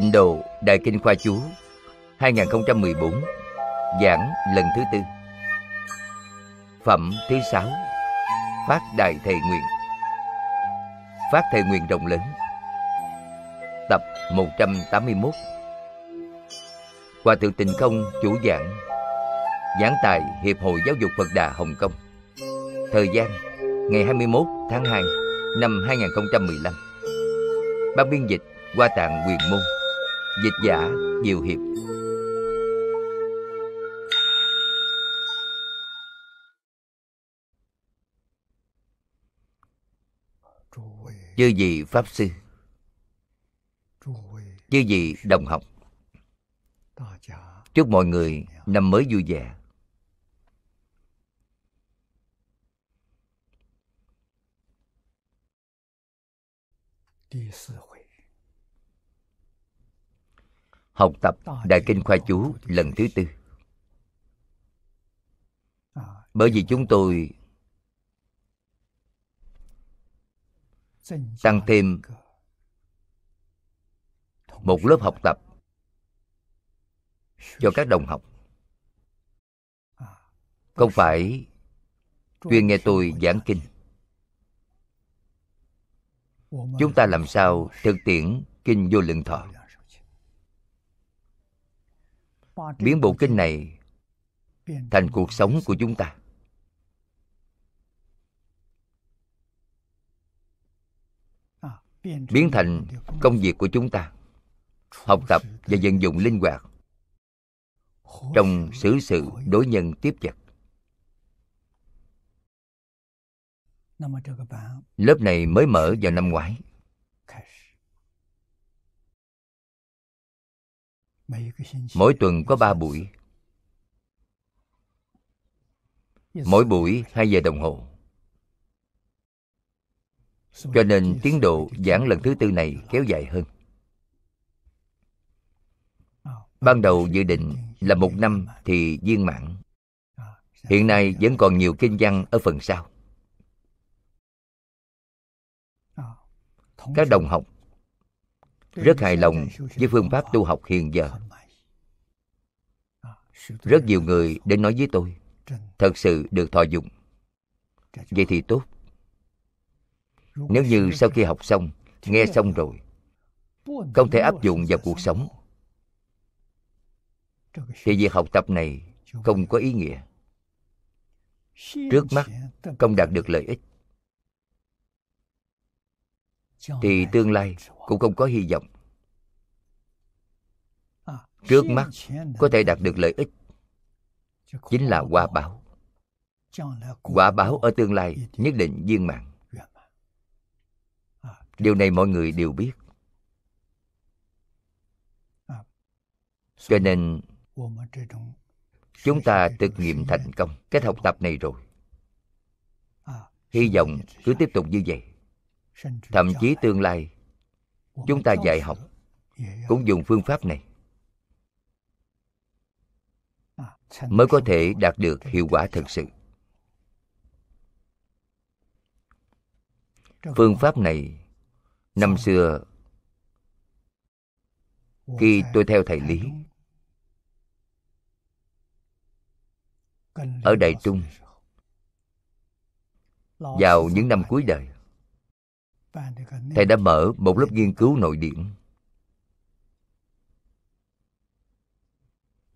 Tịnh độ Đại Kinh Khoa Chú 2014 Giảng lần thứ tư Phẩm thứ sáu Phát Đại Thầy Nguyện Phát Thầy Nguyện rộng lớn Tập 181 Hòa Thượng Tịnh Không chủ giảng Giảng tại Hiệp hội Giáo dục Phật Đà Hồng Kông Thời gian ngày 21 tháng 2 năm 2015 Ban biên dịch qua tạng quyền môn Dịch giả Diệu Hiệp Chư vị Pháp Sư Chư vị Đồng học Chúc mọi người năm mới vui vẻ học tập Đại Kinh Khoa Chú lần thứ tư. Bởi vì chúng tôi tăng thêm một lớp học tập cho các đồng học. Không phải chuyên nghe tôi giảng kinh. Chúng ta làm sao thực tiễn kinh vô lượng thọ biến bộ kinh này thành cuộc sống của chúng ta biến thành công việc của chúng ta học tập và vận dụng linh hoạt trong xử sự đối nhân tiếp vật lớp này mới mở vào năm ngoái mỗi tuần có ba buổi mỗi buổi hai giờ đồng hồ cho nên tiến độ giảng lần thứ tư này kéo dài hơn ban đầu dự định là một năm thì viên mãn hiện nay vẫn còn nhiều kinh văn ở phần sau các đồng học rất hài lòng với phương pháp tu học hiện giờ rất nhiều người đến nói với tôi thật sự được thọ dụng vậy thì tốt nếu như sau khi học xong nghe xong rồi không thể áp dụng vào cuộc sống thì việc học tập này không có ý nghĩa trước mắt không đạt được lợi ích thì tương lai cũng không có hy vọng trước mắt có thể đạt được lợi ích chính là quả báo quả báo ở tương lai nhất định viên mạng điều này mọi người đều biết cho nên chúng ta thực nghiệm thành công cách học tập này rồi hy vọng cứ tiếp tục như vậy thậm chí tương lai chúng ta dạy học cũng dùng phương pháp này à, mới có thể đạt được hiệu quả thực sự phương pháp này năm xưa khi tôi theo thầy lý ở đại trung vào những năm cuối đời thầy đã mở một lớp nghiên cứu nội điển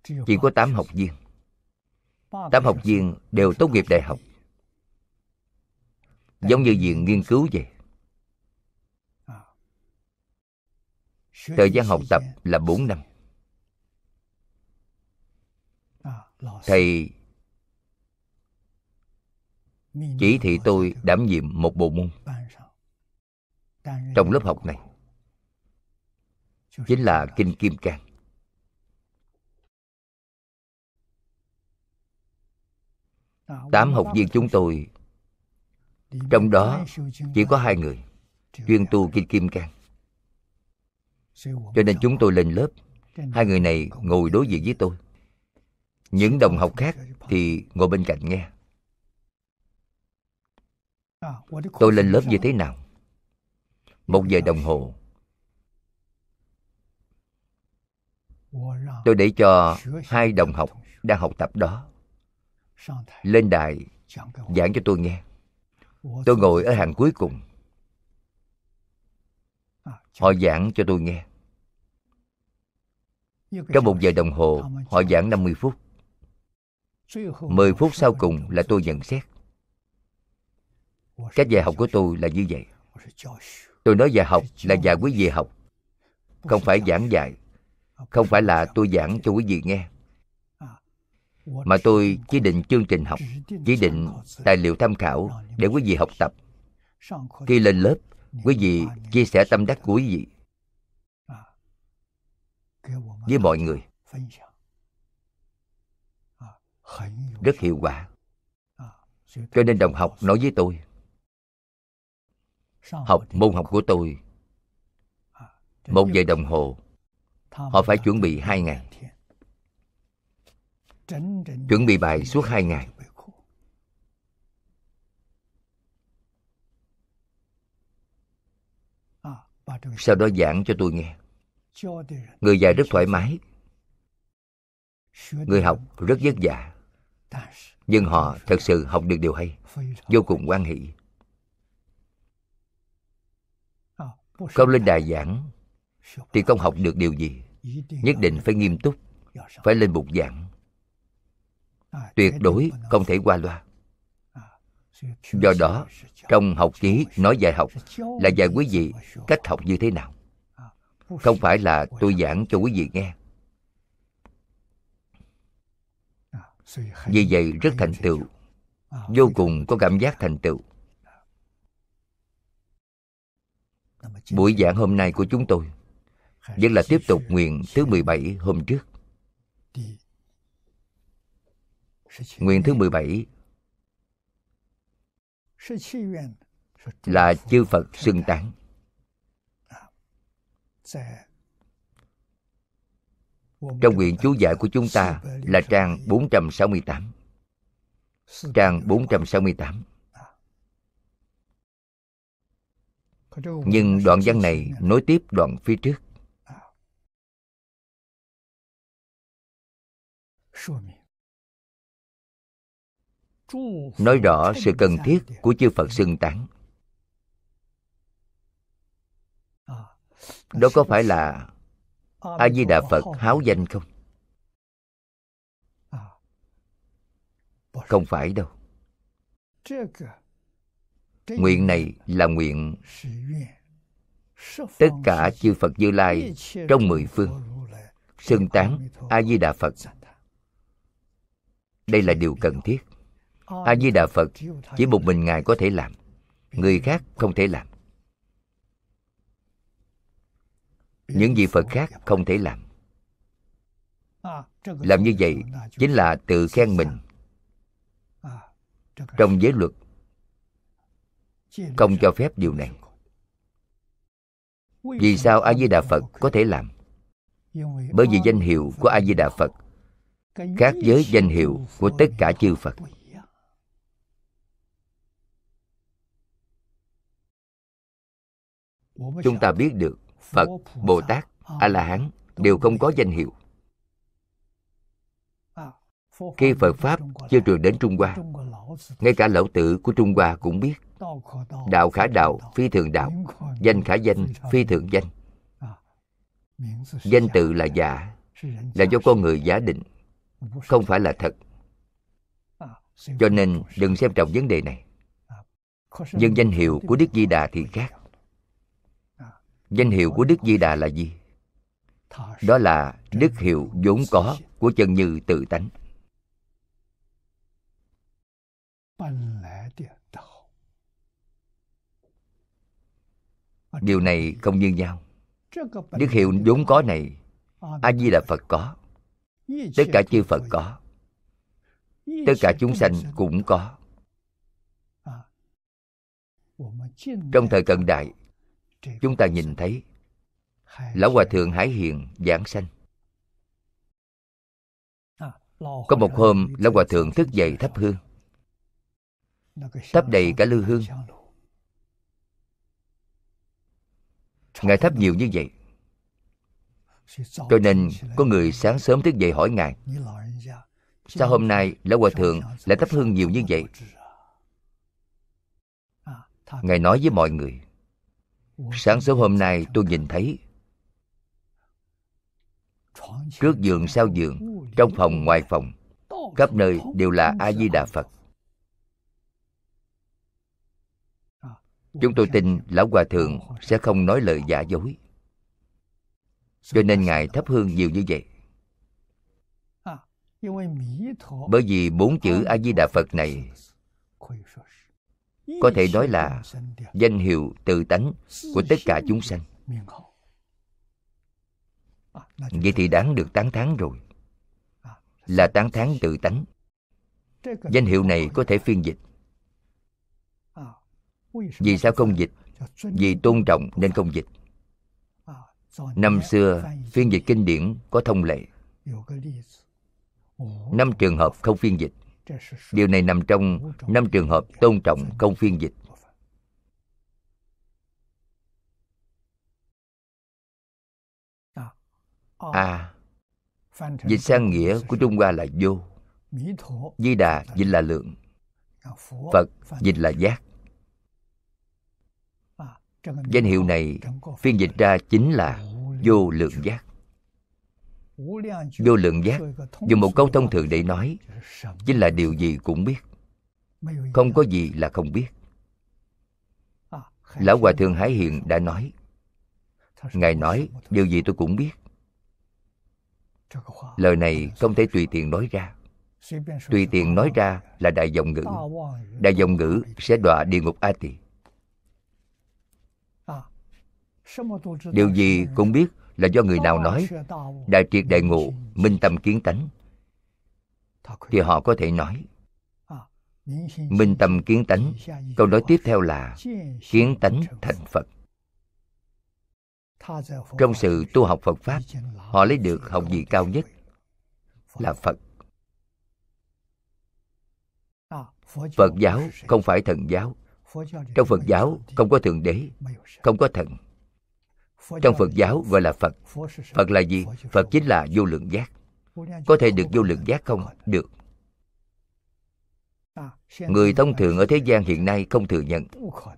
chỉ có 8 học viên 8 học viên đều tốt nghiệp đại học giống như viện nghiên cứu vậy thời gian học tập là 4 năm thầy chỉ thị tôi đảm nhiệm một bộ môn trong lớp học này chính là kinh kim cang tám học viên chúng tôi trong đó chỉ có hai người chuyên tu kinh kim cang cho nên chúng tôi lên lớp hai người này ngồi đối diện với tôi những đồng học khác thì ngồi bên cạnh nghe tôi lên lớp như thế nào một giờ đồng hồ tôi để cho hai đồng học đang học tập đó lên đài giảng cho tôi nghe tôi ngồi ở hàng cuối cùng họ giảng cho tôi nghe trong một giờ đồng hồ họ giảng 50 phút 10 phút sau cùng là tôi nhận xét Các dạy học của tôi là như vậy tôi nói dạy học là dạy quý vị học không phải giảng dạy không phải là tôi giảng cho quý vị nghe mà tôi chỉ định chương trình học chỉ định tài liệu tham khảo để quý vị học tập khi lên lớp quý vị chia sẻ tâm đắc của quý vị với mọi người rất hiệu quả cho nên đồng học nói với tôi học môn học của tôi à, một giờ đồng hồ họ phải chuẩn bị hai ngày chuẩn bị bài suốt hai ngày à, sau đó giảng cho tôi nghe người dạy rất thoải mái người học rất vất vả nhưng họ thật sự học được điều hay vô cùng quan hệ. không lên đài giảng thì không học được điều gì nhất định phải nghiêm túc phải lên bục giảng tuyệt đối không thể qua loa do đó trong học ký nói dạy học là dạy quý vị cách học như thế nào không phải là tôi giảng cho quý vị nghe vì vậy rất thành tựu vô cùng có cảm giác thành tựu Buổi giảng hôm nay của chúng tôi Vẫn là tiếp tục nguyện thứ 17 hôm trước Nguyện thứ 17 Là chư Phật xưng tán Trong nguyện chú giải của chúng ta là trang 468 Trang 468 nhưng đoạn văn này nối tiếp đoạn phía trước nói rõ sự cần thiết của chư phật xưng tán đó có phải là a di đà phật háo danh không không phải đâu nguyện này là nguyện tất cả chư phật như lai trong mười phương xưng tán a di đà phật đây là điều cần thiết a di đà phật chỉ một mình ngài có thể làm người khác không thể làm những gì phật khác không thể làm làm như vậy chính là tự khen mình trong giới luật không cho phép điều này vì sao a di đà phật có thể làm bởi vì danh hiệu của a di đà phật khác với danh hiệu của tất cả chư phật chúng ta biết được phật bồ tát a la hán đều không có danh hiệu khi phật pháp chưa truyền đến trung hoa ngay cả lão tử của trung hoa cũng biết đạo khả đạo phi thường đạo danh khả danh phi thường danh danh tự là giả là do con người giả định không phải là thật cho nên đừng xem trọng vấn đề này nhưng danh hiệu của đức di đà thì khác danh hiệu của đức di đà là gì đó là đức hiệu vốn có của chân như tự tánh điều này không như nhau đức hiệu vốn có này a di đà phật có tất cả chư phật có tất cả chúng sanh cũng có trong thời cận đại chúng ta nhìn thấy lão hòa thượng hải hiền giảng sanh có một hôm lão hòa thượng thức dậy thắp hương thắp đầy cả lư hương Ngài thấp nhiều như vậy Cho nên có người sáng sớm thức dậy hỏi Ngài Sao hôm nay Lão Hòa Thượng lại thấp hơn nhiều như vậy Ngài nói với mọi người Sáng sớm hôm nay tôi nhìn thấy Trước giường sau giường Trong phòng ngoài phòng Khắp nơi đều là A-di-đà Phật chúng tôi tin lão hòa thượng sẽ không nói lời giả dối cho nên ngài thấp hương nhiều như vậy bởi vì bốn chữ a di đà phật này có thể nói là danh hiệu tự tánh của tất cả chúng sanh vậy thì đáng được tán thán rồi là tán thán tự tánh danh hiệu này có thể phiên dịch vì sao không dịch? Vì tôn trọng nên không dịch Năm xưa phiên dịch kinh điển có thông lệ Năm trường hợp không phiên dịch Điều này nằm trong năm trường hợp tôn trọng không phiên dịch À Dịch sang nghĩa của Trung Hoa là vô Di Đà dịch là lượng Phật dịch là giác Danh hiệu này phiên dịch ra chính là vô lượng giác. Vô lượng giác, dùng một câu thông thường để nói, chính là điều gì cũng biết. Không có gì là không biết. À, Lão Hòa Thượng Hải Hiện đã nói, Ngài nói, điều gì tôi cũng biết. Lời này không thể tùy tiện nói ra. Tùy tiện nói ra là đại dòng ngữ. Đại dòng ngữ sẽ đọa địa ngục A Tỳ Điều gì cũng biết là do người nào nói Đại triệt đại ngộ, minh tâm kiến tánh Thì họ có thể nói Minh tâm kiến tánh Câu nói tiếp theo là Kiến tánh thành Phật Trong sự tu học Phật Pháp Họ lấy được học vị cao nhất Là Phật Phật giáo không phải thần giáo Trong Phật giáo không có Thượng Đế Không có thần trong phật giáo gọi là phật phật là gì phật chính là vô lượng giác có thể được vô lượng giác không được người thông thường ở thế gian hiện nay không thừa nhận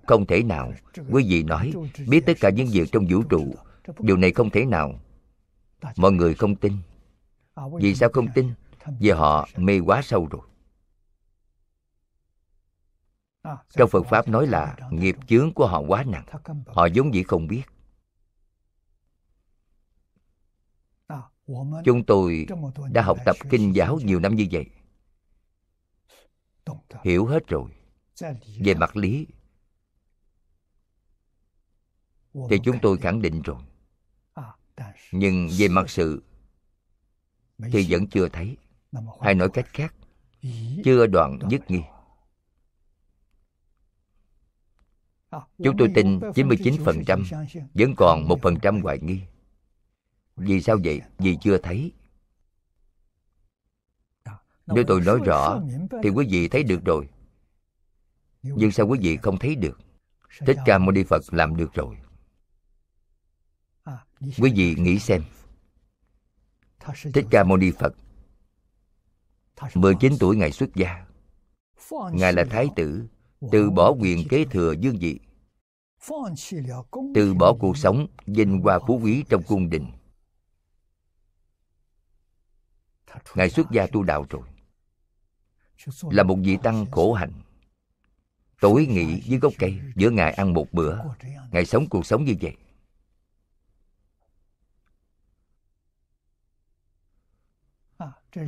không thể nào quý vị nói biết tất cả những việc trong vũ trụ điều này không thể nào mọi người không tin vì sao không tin vì họ mê quá sâu rồi trong phật pháp nói là nghiệp chướng của họ quá nặng họ vốn dĩ không biết Chúng tôi đã học tập kinh giáo nhiều năm như vậy Hiểu hết rồi Về mặt lý Thì chúng tôi khẳng định rồi Nhưng về mặt sự Thì vẫn chưa thấy Hay nói cách khác Chưa đoạn nhất nghi Chúng tôi tin 99% vẫn còn một phần trăm hoài nghi vì sao vậy? Vì chưa thấy Nếu tôi nói rõ Thì quý vị thấy được rồi Nhưng sao quý vị không thấy được Thích Ca Mâu Ni Phật làm được rồi Quý vị nghĩ xem Thích Ca Mâu Ni Phật 19 tuổi Ngài xuất gia Ngài là Thái tử Từ bỏ quyền kế thừa dương vị Từ bỏ cuộc sống Vinh hoa phú quý trong cung đình Ngài xuất gia tu đạo rồi Là một vị tăng khổ hạnh Tối nghỉ dưới gốc cây Giữa ngày ăn một bữa ngài sống cuộc sống như vậy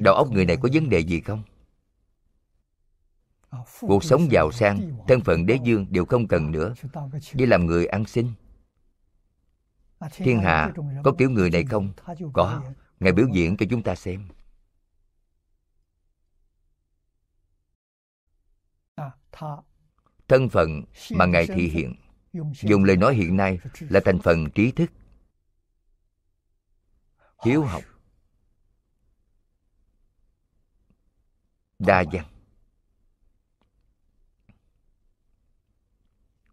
Đầu óc người này có vấn đề gì không? Cuộc sống giàu sang, thân phận đế dương đều không cần nữa đi làm người ăn xin Thiên hạ có kiểu người này không? Có Ngài biểu diễn cho chúng ta xem thân phận mà ngài thị hiện dùng lời nói hiện nay là thành phần trí thức hiếu học đa văn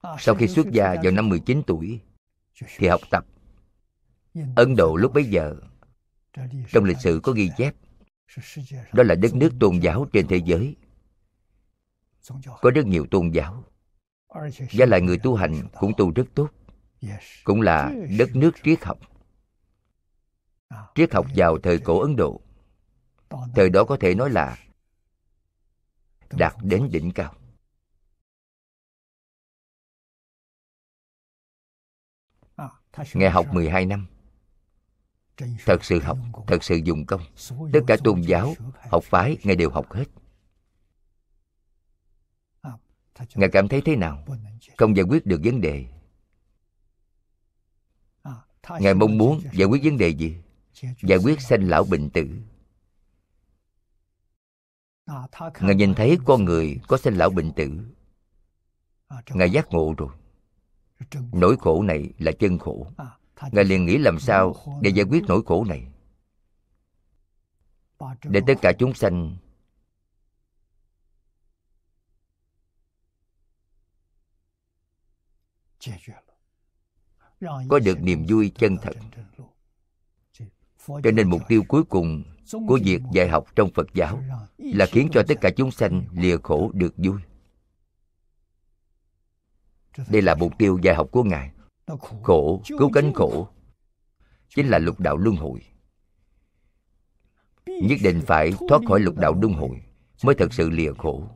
à, sau khi xuất gia vào năm 19 tuổi thì học tập Ấn Độ lúc bấy giờ trong lịch sử có ghi chép đó là đất nước tôn giáo trên thế giới có rất nhiều tôn giáo và lại người tu hành cũng tu rất tốt cũng là đất nước triết học à. triết học vào thời cổ ấn độ thời đó có thể nói là đạt đến đỉnh cao Ngài học 12 năm Thật sự học, thật sự dùng công Tất cả tôn giáo, học phái Ngài đều học hết ngài cảm thấy thế nào không giải quyết được vấn đề ngài mong muốn giải quyết vấn đề gì giải quyết sanh lão bệnh tử ngài nhìn thấy con người có sanh lão bệnh tử ngài giác ngộ rồi nỗi khổ này là chân khổ ngài liền nghĩ làm sao để giải quyết nỗi khổ này để tất cả chúng sanh có được niềm vui chân thật cho nên mục tiêu cuối cùng của việc dạy học trong phật giáo là khiến cho tất cả chúng sanh lìa khổ được vui đây là mục tiêu dạy học của ngài khổ cứu cánh khổ chính là lục đạo luân hồi nhất định phải thoát khỏi à, lục đạo luân hồi mới thật sự lìa khổ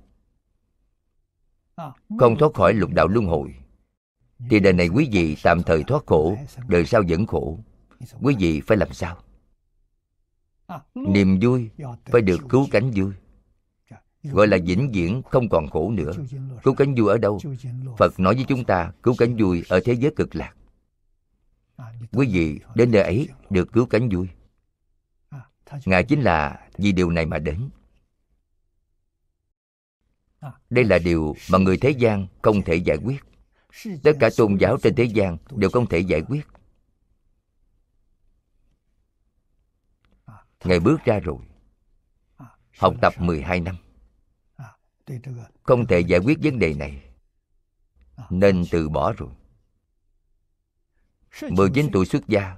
không thoát khỏi lục đạo luân hồi thì đời này quý vị tạm thời thoát khổ đời sau vẫn khổ quý vị phải làm sao niềm vui phải được cứu cánh vui gọi là vĩnh viễn không còn khổ nữa cứu cánh vui ở đâu phật nói với chúng ta cứu cánh vui ở thế giới cực lạc quý vị đến nơi ấy được cứu cánh vui ngài chính là vì điều này mà đến đây là điều mà người thế gian không thể giải quyết tất cả tôn giáo trên thế gian đều không thể giải quyết à, ngài bước ra rồi à, học tập 12 năm à, không thể giải quyết vấn đề này nên từ bỏ rồi mười chín tuổi xuất gia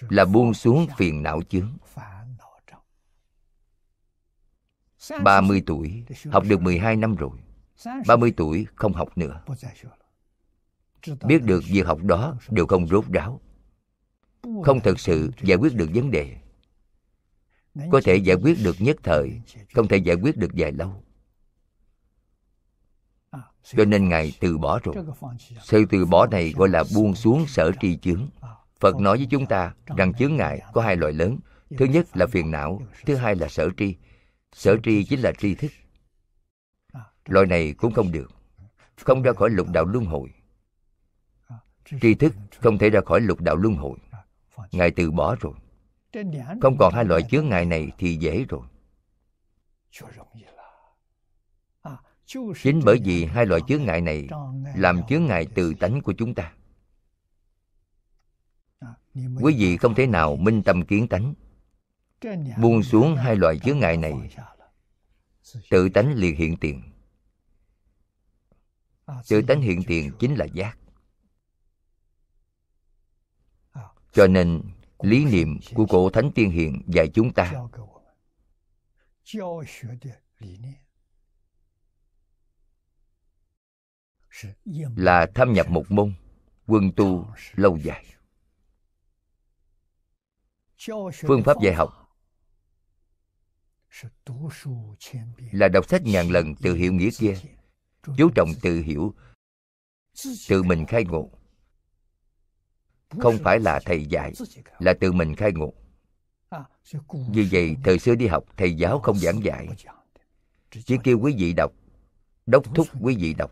là buông xuống phiền não chướng 30 tuổi, học được 12 năm rồi. 30 tuổi không học nữa. Biết được việc học đó đều không rốt ráo. Không thực sự giải quyết được vấn đề. Có thể giải quyết được nhất thời, không thể giải quyết được dài lâu. Cho nên Ngài từ bỏ rồi. Sự từ bỏ này gọi là buông xuống sở tri chướng. Phật nói với chúng ta rằng chướng ngại có hai loại lớn. Thứ nhất là phiền não, thứ hai là sở tri. Sở tri chính là tri thức loại này cũng không được không ra khỏi lục đạo luân hồi tri thức không thể ra khỏi lục đạo luân hồi ngài từ bỏ rồi không còn hai loại chướng ngại này thì dễ rồi chính bởi vì hai loại chướng ngại này làm chướng ngại từ tánh của chúng ta quý vị không thể nào minh tâm kiến tánh buông xuống hai loại chướng ngại này tự tánh liền hiện tiền Tự à, tánh hiện tiền chính là giác à, Cho nên lý niệm của cổ Thánh Tiên Hiền dạy chúng ta là tham nhập một môn quân tu lâu dài phương pháp dạy học là đọc sách ngàn lần từ hiệu nghĩa kia chú trọng tự hiểu tự mình khai ngộ không phải là thầy dạy là tự mình khai ngộ vì vậy thời xưa đi học thầy giáo không giảng dạy chỉ kêu quý vị đọc đốc thúc quý vị đọc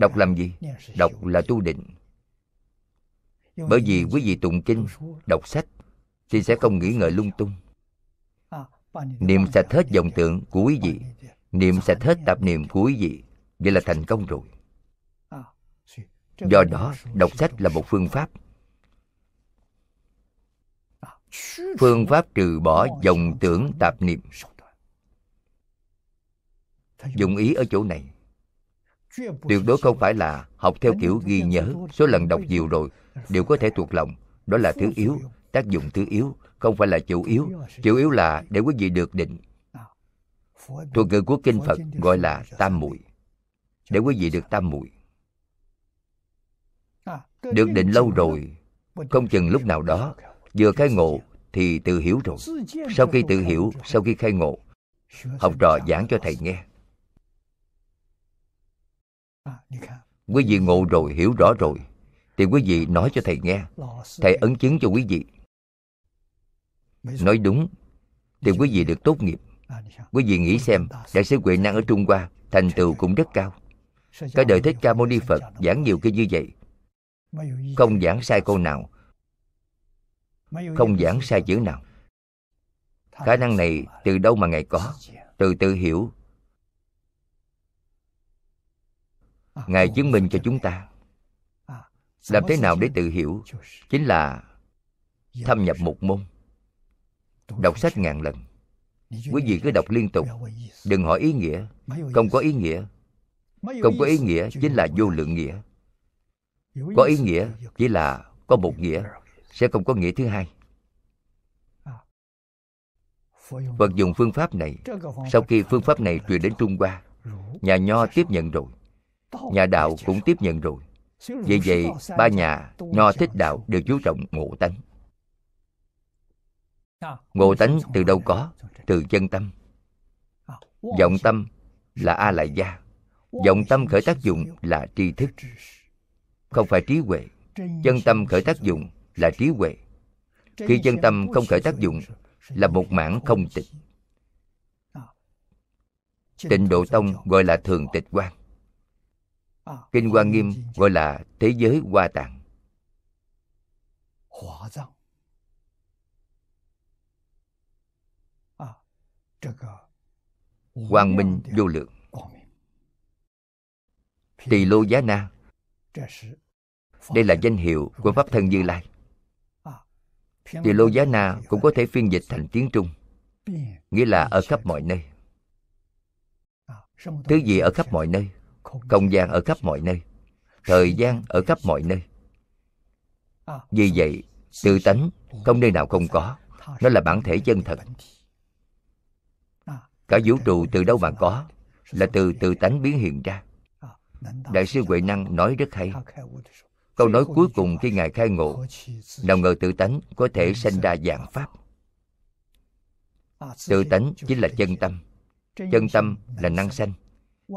đọc làm gì đọc là tu định bởi vì quý vị tụng kinh đọc sách thì sẽ không nghĩ ngợi lung tung niệm sạch hết dòng tượng của quý vị niệm sạch hết tạp niệm cuối vị vậy là thành công rồi do đó đọc sách là một phương pháp phương pháp trừ bỏ dòng tưởng tạp niệm dụng ý ở chỗ này tuyệt đối không phải là học theo kiểu ghi nhớ số lần đọc nhiều rồi đều có thể thuộc lòng đó là thứ yếu tác dụng thứ yếu không phải là chủ yếu chủ yếu là để quý vị được định Thuật ngữ của kinh Phật gọi là tam muội để quý vị được tam muội được định lâu rồi không chừng lúc nào đó vừa khai ngộ thì tự hiểu rồi sau khi tự hiểu sau khi khai ngộ học trò giảng cho thầy nghe quý vị ngộ rồi hiểu rõ rồi thì quý vị nói cho thầy nghe thầy ấn chứng cho quý vị nói đúng thì quý vị được tốt nghiệp Quý vị nghĩ xem, đại sứ Huệ Năng ở Trung Hoa thành tựu cũng rất cao. có đời Thích Ca Mâu Ni Phật giảng nhiều kinh như vậy. Không giảng sai câu nào. Không giảng sai chữ nào. Khả năng này từ đâu mà Ngài có? Từ tự hiểu. Ngài chứng minh cho chúng ta. Làm thế nào để tự hiểu? Chính là thâm nhập một môn. Đọc sách ngàn lần quý vị cứ đọc liên tục đừng hỏi ý nghĩa không có ý nghĩa không có ý nghĩa chính là vô lượng nghĩa có ý nghĩa chỉ là có một nghĩa sẽ không có nghĩa thứ hai phật dùng phương pháp này sau khi phương pháp này truyền đến trung hoa nhà nho tiếp nhận rồi nhà đạo cũng tiếp nhận rồi vì vậy ba nhà nho thích đạo đều chú trọng ngộ tánh ngộ tánh từ đâu có từ chân tâm vọng tâm là a lại gia vọng tâm khởi tác dụng là tri thức không phải trí huệ chân tâm khởi tác dụng là trí huệ khi chân tâm không khởi tác dụng là một mảng không tịch tịnh độ tông gọi là thường tịch quan kinh quan nghiêm gọi là thế giới hoa tạng Quang minh vô lượng Tỳ Lô Giá Na Đây là danh hiệu của Pháp Thân Như Lai Tỳ Lô Giá Na cũng có thể phiên dịch thành tiếng Trung Nghĩa là ở khắp mọi nơi Thứ gì ở khắp mọi nơi Không gian ở khắp mọi nơi Thời gian ở khắp mọi nơi Vì vậy, tự tánh không nơi nào không có Nó là bản thể chân thật cả vũ trụ từ đâu mà có là từ tự tánh biến hiện ra đại sư huệ năng nói rất hay câu nói cuối cùng khi ngài khai ngộ nào ngờ tự tánh có thể sinh ra dạng pháp tự tánh chính là chân tâm chân tâm là năng sanh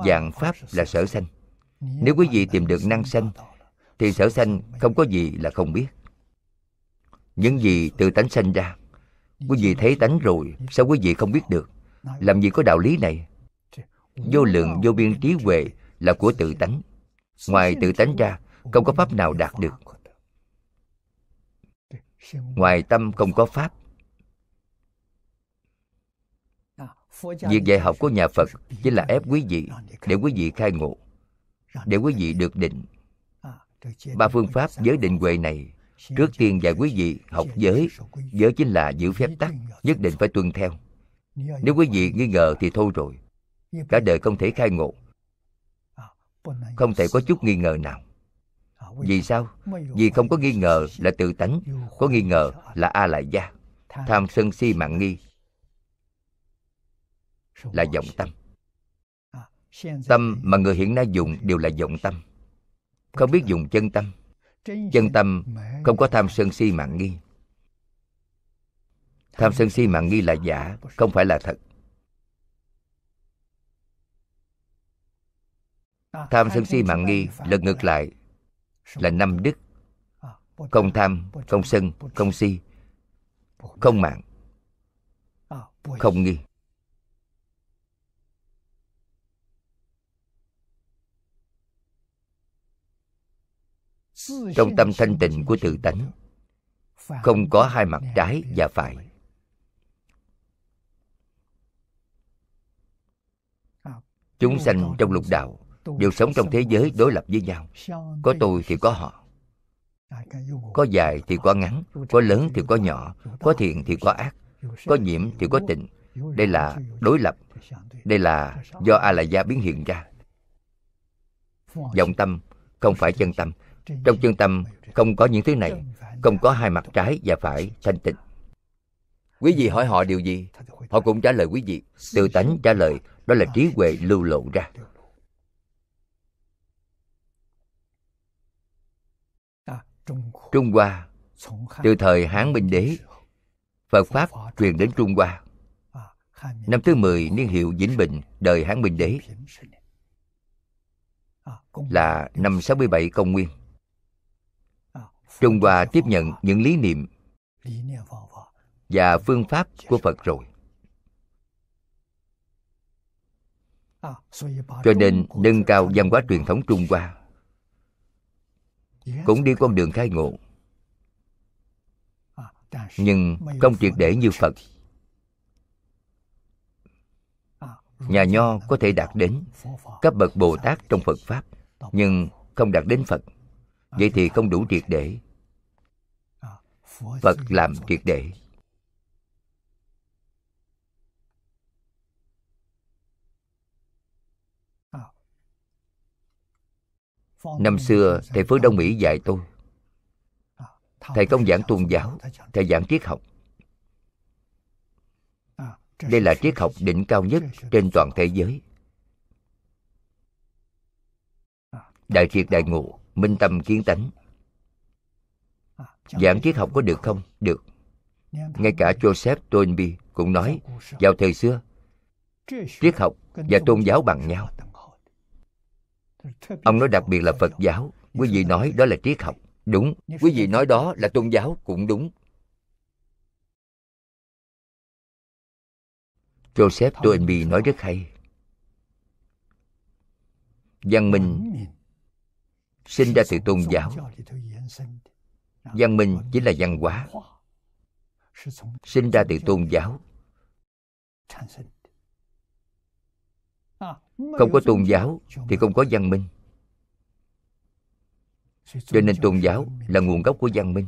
dạng pháp là sở sanh nếu quý vị tìm được năng sanh thì sở sanh không có gì là không biết những gì tự tánh sanh ra quý vị thấy tánh rồi sao quý vị không biết được làm gì có đạo lý này vô lượng vô biên trí huệ là của tự tánh ngoài tự tánh ra không có pháp nào đạt được ngoài tâm không có pháp à, việc dạy học của nhà phật chính là ép quý vị để quý vị khai ngộ để quý vị được định ba phương pháp giới định huệ này trước tiên dạy quý vị học giới giới chính là giữ phép tắc nhất định phải tuân theo nếu quý vị nghi ngờ thì thôi rồi Cả đời không thể khai ngộ Không thể có chút nghi ngờ nào Vì sao? Vì không có nghi ngờ là tự tánh Có nghi ngờ là A lại gia Tham sân si mạng nghi Là vọng tâm Tâm mà người hiện nay dùng đều là vọng tâm Không biết dùng chân tâm Chân tâm không có tham sân si mạng nghi tham sân si mà nghi là giả không phải là thật tham sân si mà nghi lật ngược lại là năm đức không tham không sân không si không mạng không nghi trong tâm thanh tịnh của tự tánh không có hai mặt trái và phải Chúng sanh trong lục đạo đều sống trong thế giới đối lập với nhau. Có tôi thì có họ. Có dài thì có ngắn, có lớn thì có nhỏ, có thiện thì có ác, có nhiễm thì có tịnh. Đây là đối lập, đây là do a la gia biến hiện ra. Vọng tâm không phải chân tâm. Trong chân tâm không có những thứ này, không có hai mặt trái và phải thanh tịnh. Quý vị hỏi họ điều gì? Họ cũng trả lời quý vị. Từ tánh trả lời đó là trí huệ lưu lộ ra trung hoa từ thời hán minh đế phật pháp truyền đến trung hoa năm thứ mười niên hiệu Vĩnh Bình đời Hán Minh Đế là năm 67 công nguyên. Trung Hoa tiếp nhận những lý niệm và phương pháp của Phật rồi. cho nên nâng cao văn hóa truyền thống trung hoa cũng đi con đường khai ngộ nhưng không triệt để như phật nhà nho có thể đạt đến cấp bậc bồ tát trong phật pháp nhưng không đạt đến phật vậy thì không đủ triệt để phật làm triệt để Năm xưa thầy Phước Đông Mỹ dạy tôi Thầy không giảng tôn giáo Thầy giảng triết học Đây là triết học đỉnh cao nhất trên toàn thế giới Đại triệt đại ngộ Minh tâm kiến tánh Giảng triết học có được không? Được Ngay cả Joseph Toynbee cũng nói Vào thời xưa Triết học và tôn giáo bằng nhau Ông nói đặc biệt là Phật giáo, quý vị nói đó là triết học. Đúng, quý vị nói đó là tôn giáo cũng đúng. Joseph Toynbee nói rất hay. Văn minh sinh ra từ tôn giáo. Văn minh chính là văn hóa. Sinh ra từ tôn giáo không có tôn giáo thì không có văn minh cho nên tôn giáo là nguồn gốc của văn minh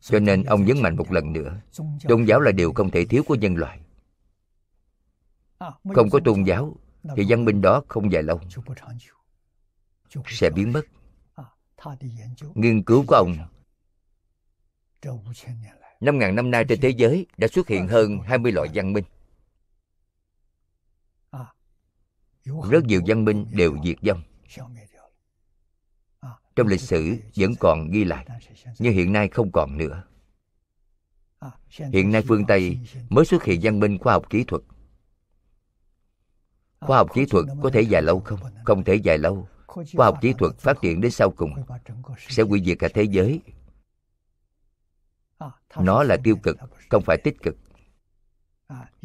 cho nên ông nhấn mạnh một lần nữa tôn giáo là điều không thể thiếu của nhân loại không có tôn giáo thì văn minh đó không dài lâu sẽ biến mất nghiên cứu của ông năm ngàn năm nay trên thế giới đã xuất hiện hơn 20 loại văn minh rất nhiều văn minh đều diệt vong à, trong lịch sử vẫn còn ghi lại nhưng hiện nay không còn nữa à, hiện nay phương tây mới xuất hiện văn minh khoa học kỹ thuật à, khoa học kỹ thuật có thể dài lâu không không thể dài lâu khoa học kỹ thuật phát triển đến sau cùng sẽ hủy diệt cả thế giới nó là tiêu cực không phải tích cực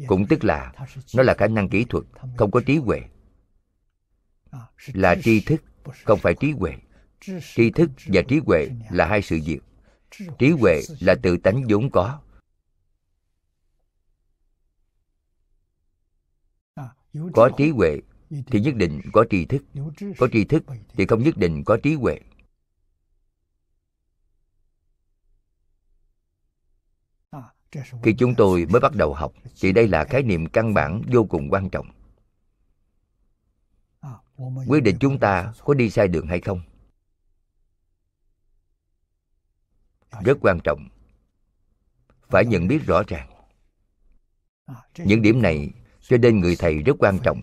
cũng tức là nó là khả năng kỹ thuật không có trí huệ là tri thức không phải trí huệ tri thức và trí huệ là hai sự việc trí huệ là tự tánh vốn có có trí huệ thì nhất định có tri thức có tri thức thì không nhất định có trí huệ khi chúng tôi mới bắt đầu học thì đây là khái niệm căn bản vô cùng quan trọng quyết định chúng ta có đi sai đường hay không rất quan trọng phải nhận biết rõ ràng những điểm này cho nên người thầy rất quan trọng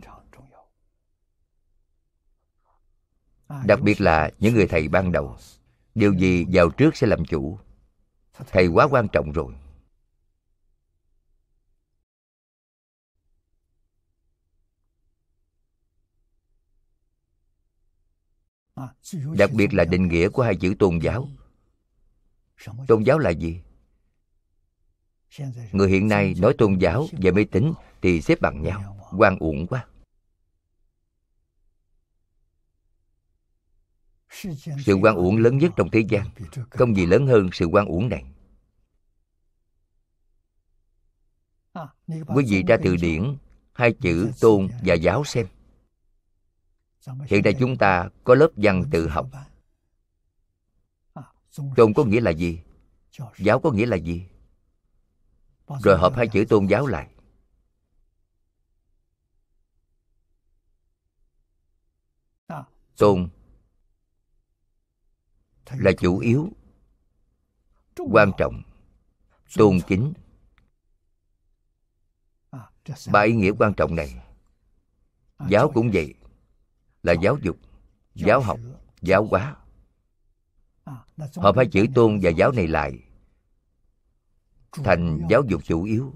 đặc biệt là những người thầy ban đầu điều gì vào trước sẽ làm chủ thầy quá quan trọng rồi đặc biệt là định nghĩa của hai chữ tôn giáo tôn giáo là gì người hiện nay nói tôn giáo và mê tín thì xếp bằng nhau quan uổng quá sự quan uổng lớn nhất trong thế gian không gì lớn hơn sự quan uổng này quý vị ra từ điển hai chữ tôn và giáo xem hiện nay chúng ta có lớp văn tự học tôn có nghĩa là gì giáo có nghĩa là gì rồi hợp hai chữ tôn giáo lại tôn là chủ yếu quan trọng tôn kính ba ý nghĩa quan trọng này giáo cũng vậy là giáo dục giáo học giáo hóa họ phải chữ tôn và giáo này lại thành giáo dục chủ yếu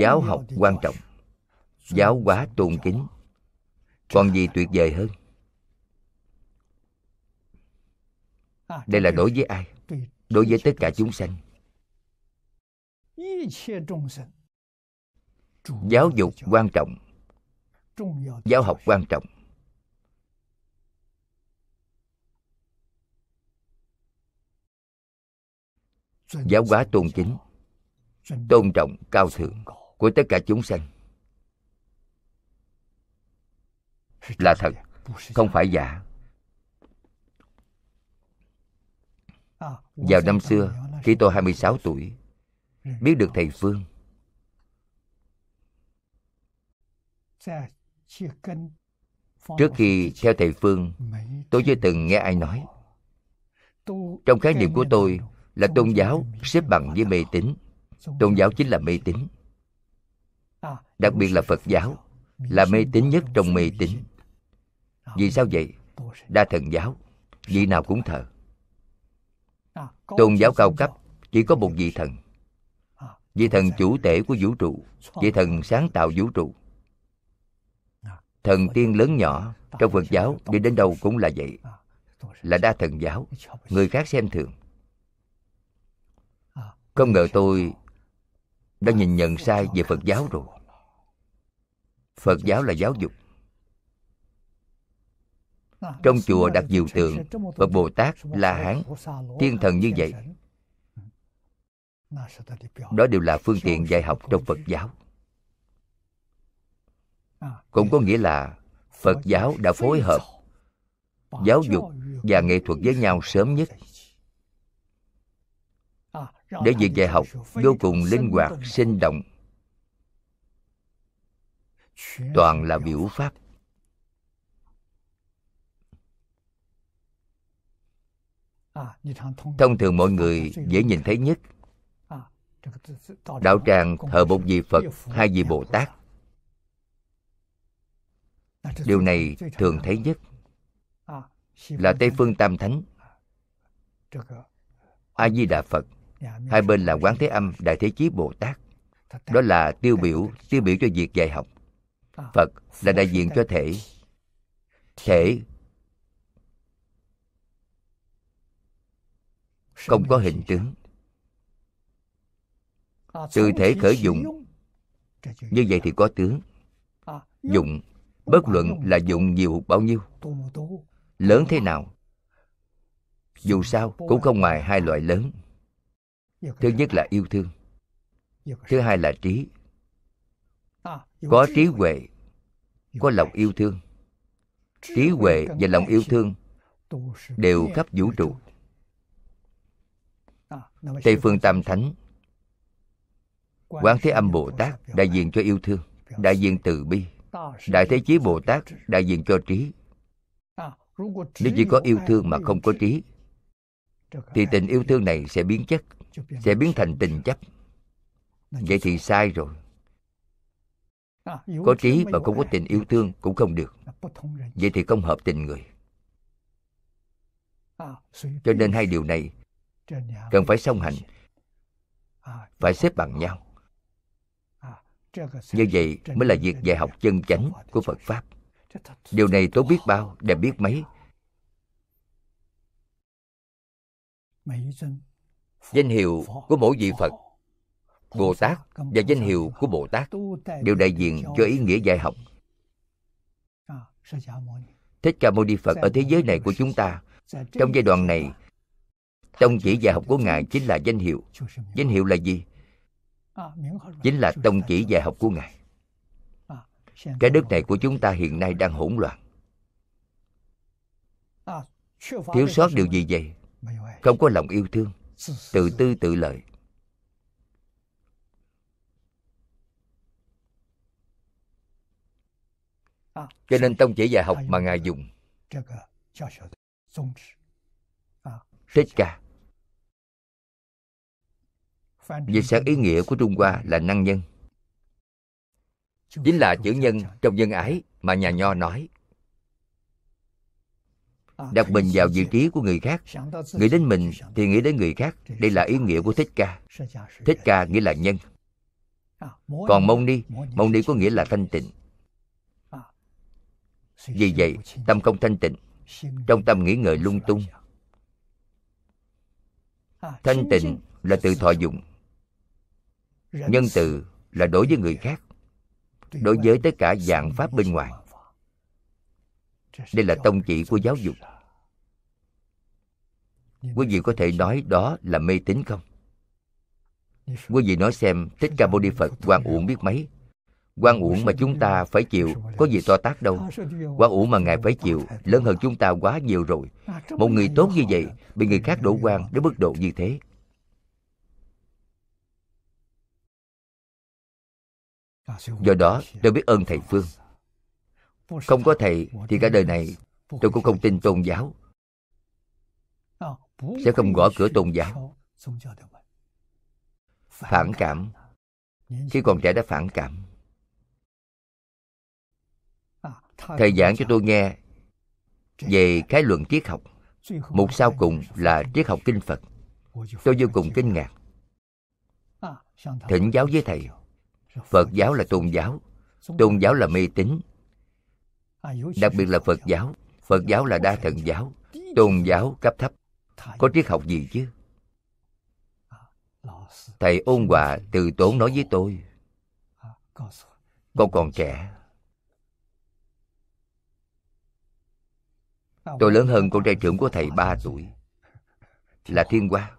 giáo học quan trọng giáo hóa tôn kính còn gì tuyệt vời hơn đây là đối với ai đối với tất cả chúng sanh giáo dục quan trọng giáo học quan trọng giáo hóa tôn kính, tôn trọng cao thượng của tất cả chúng sanh là thật không phải giả vào năm xưa khi tôi 26 tuổi biết được thầy phương trước khi theo thầy phương tôi chưa từng nghe ai nói trong khái niệm của tôi là tôn giáo xếp bằng với mê tín tôn giáo chính là mê tín đặc biệt là phật giáo là mê tín nhất trong mê tín vì sao vậy đa thần giáo vị nào cũng thờ tôn giáo cao cấp chỉ có một vị thần vị thần chủ tể của vũ trụ vị thần sáng tạo vũ trụ thần tiên lớn nhỏ trong phật giáo đi đến đâu cũng là vậy là đa thần giáo người khác xem thường không ngờ tôi đã nhìn nhận sai về phật giáo rồi phật giáo là giáo dục trong chùa đặt diệu tượng và bồ tát la hán thiên thần như vậy đó đều là phương tiện dạy học trong phật giáo cũng có nghĩa là phật giáo đã phối hợp giáo dục và nghệ thuật với nhau sớm nhất để việc dạy học vô cùng linh hoạt sinh động toàn là biểu pháp thông thường mọi người dễ nhìn thấy nhất đạo tràng thờ một vị phật hai vị bồ tát điều này thường thấy nhất là tây phương tam thánh a di đà phật Dạ, hai bên là quán thế âm đại thế chí bồ tát đó là tiêu biểu tiêu biểu cho việc dạy học ờ, phật là đại diện cho thể thể không có hình tướng ờ, từ thể khởi dụng như vậy thì có tướng ờ, dụng bất luận là dụng nhiều bao nhiêu lớn thế nào dù sao cũng không ngoài hai loại lớn thứ nhất là yêu thương thứ hai là trí à, có trí huệ có lòng yêu thương trí huệ và lòng yêu thương đều khắp vũ trụ à, tây phương tam thánh quán thế âm bồ tát đại diện cho yêu thương đại diện từ bi đại thế chí bồ tát đại diện cho trí nếu chỉ có yêu thương mà không có trí thì tình yêu thương này sẽ biến chất sẽ biến thành tình chấp vậy thì sai rồi à, có trí mà không có tình yêu thương cũng không được vậy thì không hợp tình người à, cho nên hai điều này cần phải song hành à, phải xếp bằng nhau như vậy mới là việc dạy học chân chánh của phật pháp điều này tôi biết bao đẹp biết mấy danh hiệu của mỗi vị phật bồ tát và danh hiệu của bồ tát đều đại diện cho ý nghĩa dạy học thích ca mâu ni phật ở thế giới này của chúng ta trong giai đoạn này tông chỉ dạy học của ngài chính là danh hiệu danh hiệu là gì à, chính là tông chỉ dạy học của ngài à, cái đất này của chúng ta hiện nay đang hỗn loạn à, thiếu sót điều gì vậy không có lòng yêu thương tự tư tự lợi cho nên tông chỉ dạy học mà ngài dùng thích ca dịch sản ý nghĩa của trung hoa là năng nhân chính là chữ nhân trong nhân ái mà nhà nho nói đặt mình vào vị trí của người khác nghĩ đến mình thì nghĩ đến người khác đây là ý nghĩa của thích ca thích ca nghĩa là nhân còn mông ni mông ni có nghĩa là thanh tịnh vì vậy tâm không thanh tịnh trong tâm nghĩ ngợi lung tung thanh tịnh là từ thọ dụng nhân từ là đối với người khác đối với tất cả dạng pháp bên ngoài đây là tông chỉ của giáo dục quý vị có thể nói đó là mê tín không quý vị nói xem thích ca mâu ni phật quan uổng biết mấy quan uổng mà chúng ta phải chịu có gì to tác đâu quan uổng mà ngài phải chịu lớn hơn chúng ta quá nhiều rồi một người tốt như vậy bị người khác đổ quan đến mức độ như thế do đó tôi biết ơn thầy phương không có thầy thì cả đời này tôi cũng không tin tôn giáo sẽ không gõ cửa tôn giáo phản cảm khi còn trẻ đã phản cảm thầy giảng cho tôi nghe về cái luận triết học mục sau cùng là triết học kinh phật tôi vô cùng kinh ngạc thỉnh giáo với thầy phật giáo là tôn giáo tôn giáo là mê tín đặc biệt là phật giáo phật giáo là đa thần giáo tôn giáo cấp thấp có triết học gì chứ thầy ôn hòa từ tốn nói với tôi con còn trẻ tôi lớn hơn con trai trưởng của thầy 3 tuổi là thiên hoa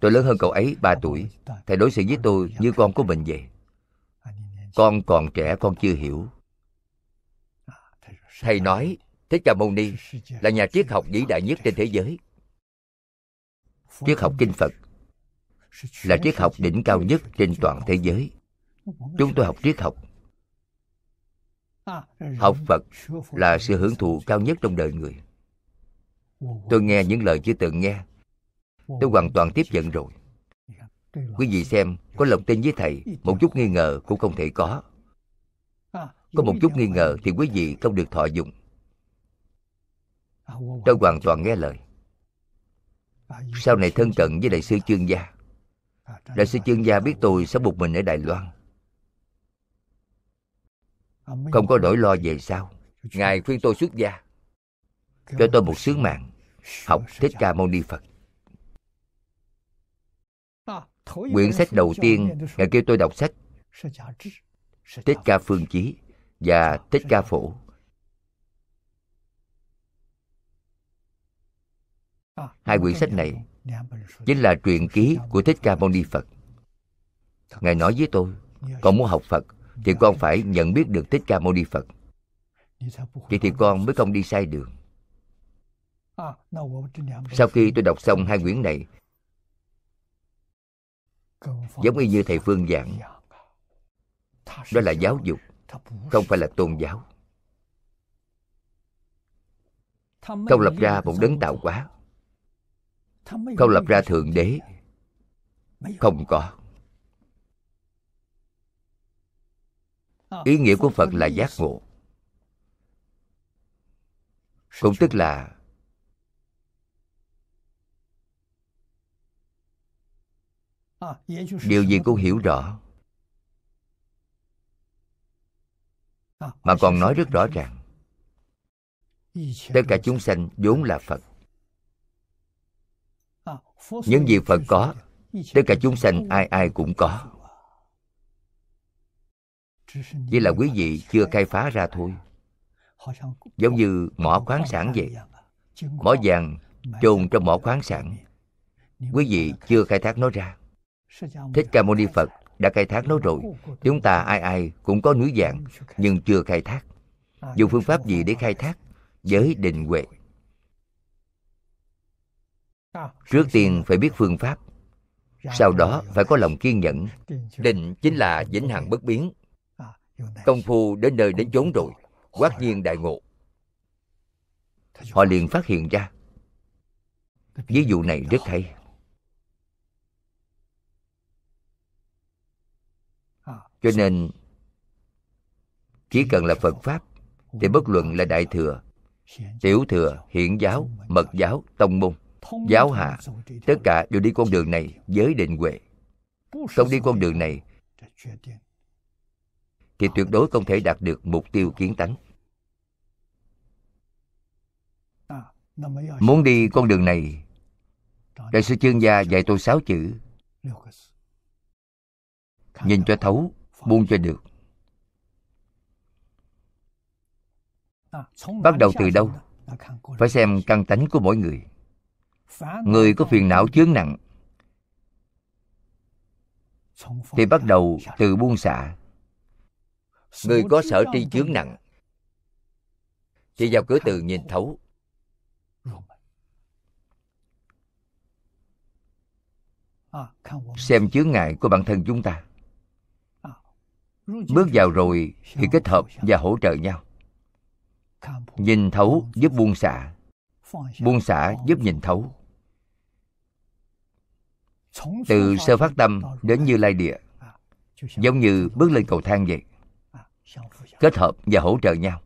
tôi lớn hơn cậu ấy 3 tuổi thầy đối xử với tôi như con của mình vậy con còn trẻ con chưa hiểu thầy nói thích ca mâu ni là nhà triết học vĩ đại nhất trên thế giới triết học kinh phật là triết học đỉnh cao nhất trên toàn thế giới chúng tôi học triết học học phật là sự hưởng thụ cao nhất trong đời người tôi nghe những lời chưa từng nghe tôi hoàn toàn tiếp nhận rồi quý vị xem có lòng tin với thầy một chút nghi ngờ cũng không thể có có một chút nghi ngờ thì quý vị không được thọ dụng tôi hoàn toàn nghe lời sau này thân cận với đại sư chương gia đại sư chương gia biết tôi sống một mình ở đài loan không có nỗi lo về sau ngài khuyên tôi xuất gia cho tôi một sứ mạng học thích ca mâu ni phật quyển sách đầu tiên ngài kêu tôi đọc sách thích ca phương chí và Thích Ca Phổ. Hai quyển sách này chính là truyền ký của Thích Ca Mâu Ni Phật. Ngài nói với tôi, con muốn học Phật thì con phải nhận biết được Thích Ca Mâu Ni Phật. Vậy thì con mới không đi sai đường. Sau khi tôi đọc xong hai quyển này, giống y như thầy Phương giảng, đó là giáo dục không phải là tôn giáo không lập ra một đấng tạo quá, không lập ra thượng đế không có ờ, ý nghĩa của phật là giác ngộ cũng tức là ờ, điều gì cũng hiểu rõ mà còn nói rất rõ ràng tất cả chúng sanh vốn là phật những gì phật có tất cả chúng sanh ai ai cũng có chỉ là quý vị chưa khai phá ra thôi giống như mỏ khoáng sản vậy mỏ vàng chôn trong mỏ khoáng sản quý vị chưa khai thác nó ra thích ca mâu ni phật đã khai thác nó rồi chúng ta ai ai cũng có núi dạng nhưng chưa khai thác dùng phương pháp gì để khai thác giới định huệ trước tiên phải biết phương pháp sau đó phải có lòng kiên nhẫn định chính là vĩnh hằng bất biến công phu đến nơi đến chốn rồi quát nhiên đại ngộ họ liền phát hiện ra ví dụ này rất hay cho nên chỉ cần là phật pháp thì bất luận là đại thừa tiểu thừa hiển giáo mật giáo tông môn giáo hạ tất cả đều đi con đường này giới định huệ không đi con đường này thì tuyệt đối không thể đạt được mục tiêu kiến tánh muốn đi con đường này đại sư chương gia dạy tôi sáu chữ nhìn cho thấu buông cho được bắt đầu từ đâu phải xem căn tánh của mỗi người người có phiền não chướng nặng thì bắt đầu từ buông xả người có sở tri chướng nặng thì vào cửa từ nhìn thấu xem chướng ngại của bản thân chúng ta bước vào rồi thì kết hợp và hỗ trợ nhau nhìn thấu giúp buông xả buông xả giúp nhìn thấu từ sơ phát tâm đến như lai địa giống như bước lên cầu thang vậy kết hợp và hỗ trợ nhau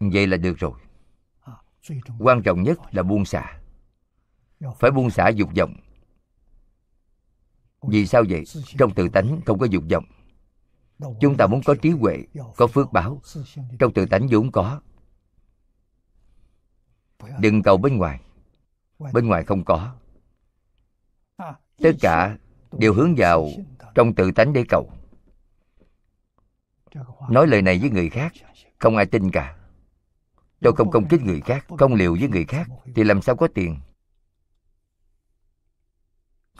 vậy là được rồi quan trọng nhất là buông xả phải buông xả dục vọng vì sao vậy trong tự tánh không có dục vọng chúng ta muốn có trí huệ có phước báo trong tự tánh vốn có đừng cầu bên ngoài bên ngoài không có tất cả đều hướng vào trong tự tánh để cầu nói lời này với người khác không ai tin cả tôi không công kích người khác không liều với người khác thì làm sao có tiền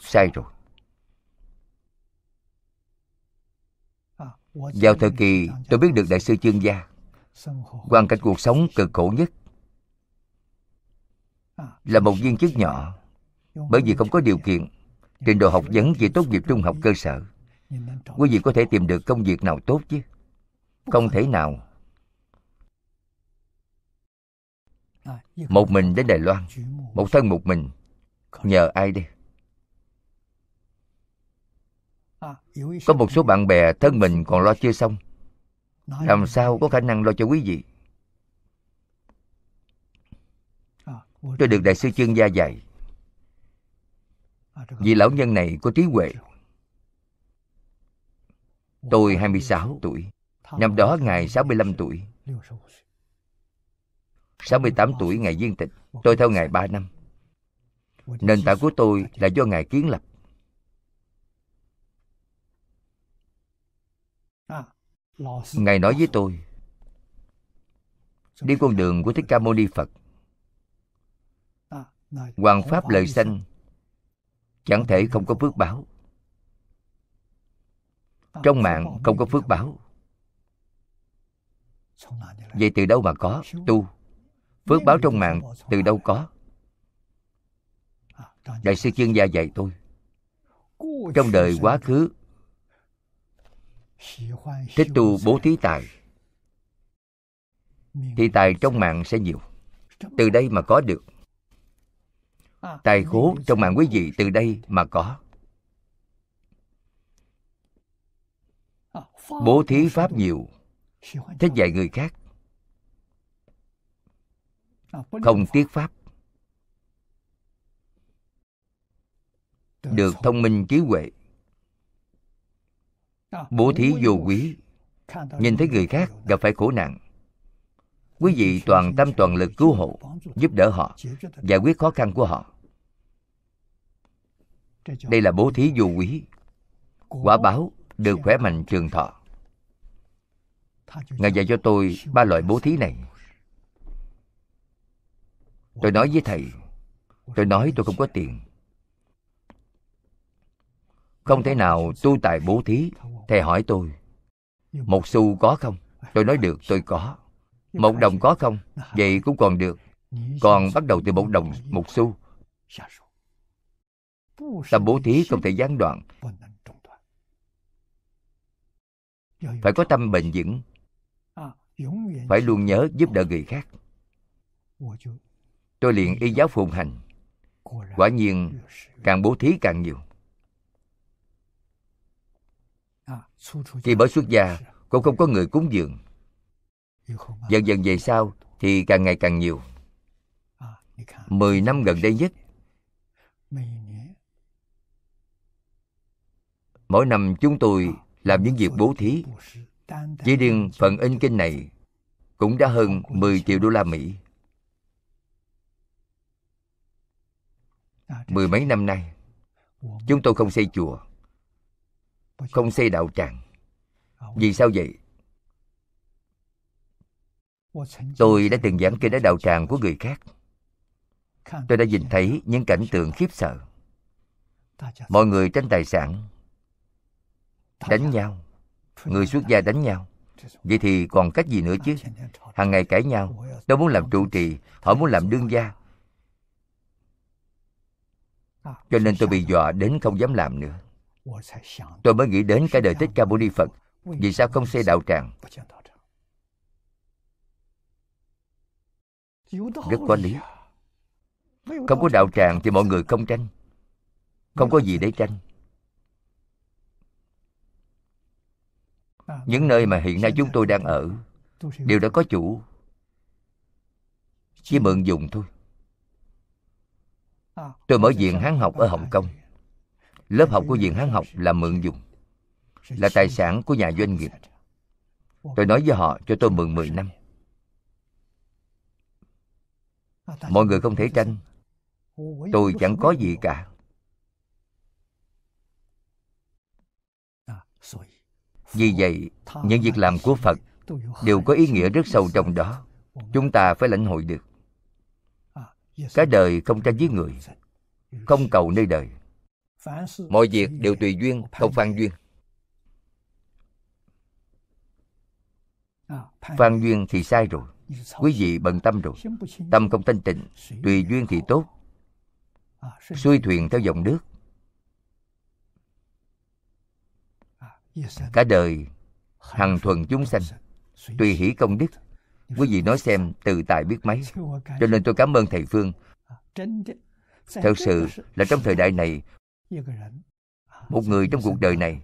sai rồi vào thời kỳ tôi biết được đại sư chương gia hoàn cảnh cuộc sống cực khổ nhất là một viên chức nhỏ bởi vì không có điều kiện trình độ học vấn chỉ tốt nghiệp trung học cơ sở quý vị có thể tìm được công việc nào tốt chứ không thể nào một mình đến đài loan một thân một mình nhờ ai đây có một số bạn bè thân mình còn lo chưa xong Làm sao có khả năng lo cho quý vị à, Tôi được Đại sư Chương Gia dạy à, Vì lão nhân này có trí huệ Tôi 26 tuổi Năm đó Ngài 65 tuổi 68 tuổi ngày viên tịch Tôi theo Ngài 3 năm Nền tảng của tôi là do Ngài kiến lập ngài nói với tôi đi con đường của thích ca mâu ni phật à, hoàng pháp lời sanh chẳng thể không có phước báo à, trong mạng không có phước báo vậy từ đâu mà có tu phước báo trong mạng từ đâu có à, đại sư chuyên gia dạy tôi trong đời quá khứ thích tu bố thí tài thì tài trong mạng sẽ nhiều từ đây mà có được à, tài khố trong mạng quý vị từ đây mà có à, bố thí pháp nhiều thích dạy người khác à, không tiếc pháp được thông minh trí huệ bố thí vô quý nhìn thấy người khác gặp phải khổ nạn quý vị toàn tâm toàn lực cứu hộ giúp đỡ họ giải quyết khó khăn của họ đây là bố thí vô quý quả báo được khỏe mạnh trường thọ ngài dạy cho tôi ba loại bố thí này tôi nói với thầy tôi nói tôi không có tiền không thể nào tu tài bố thí thầy hỏi tôi một xu có không tôi nói được tôi có một đồng có không vậy cũng còn được còn bắt đầu từ một đồng một xu tâm bố thí không thể gián đoạn phải có tâm bền vững phải luôn nhớ giúp đỡ người khác tôi liền y giáo phụng hành quả nhiên càng bố thí càng nhiều khi bỏ xuất gia Cũng không có người cúng dường Dần dần về sau Thì càng ngày càng nhiều Mười năm gần đây nhất Mỗi năm chúng tôi làm những việc bố thí Chỉ riêng phần in kinh này Cũng đã hơn 10 triệu đô la Mỹ Mười mấy năm nay Chúng tôi không xây chùa không xây đạo tràng ờ, vì sao vậy tôi đã từng giảng kinh ở đạo tràng của người khác tôi đã nhìn thấy những cảnh tượng khiếp sợ mọi người tranh tài sản đánh nhau người xuất gia đánh nhau vậy thì còn cách gì nữa chứ hàng ngày cãi nhau tôi muốn làm trụ trì họ muốn làm đương gia cho nên tôi bị dọa đến không dám làm nữa Tôi mới nghĩ đến cái đời Thích Ca Mâu Ni Phật. Vì sao không xây đạo tràng? Rất có lý. Không có đạo tràng thì mọi người không tranh. Không có gì để tranh. À, Những nơi mà hiện nay chúng tôi đang ở đều đã có chủ. Chỉ mượn dùng thôi. À, tôi mở viện hán học ở Hồng Kông lớp học của viện hán học là mượn dùng là tài sản của nhà doanh nghiệp tôi nói với họ cho tôi mượn 10 năm mọi người không thể tranh tôi chẳng có gì cả vì vậy những việc làm của phật đều có ý nghĩa rất sâu trong đó chúng ta phải lãnh hội được cái đời không tranh với người không cầu nơi đời mọi việc đều tùy duyên không phan duyên phan duyên thì sai rồi quý vị bận tâm rồi tâm không thanh tịnh tùy duyên thì tốt à, xuôi thuyền theo dòng nước à, cả đời hằng thuần chúng sanh tùy hỷ công đức quý vị nói xem từ tài biết mấy cho nên tôi cảm ơn thầy phương à, thật sự là trong thời đại này một người trong cuộc đời này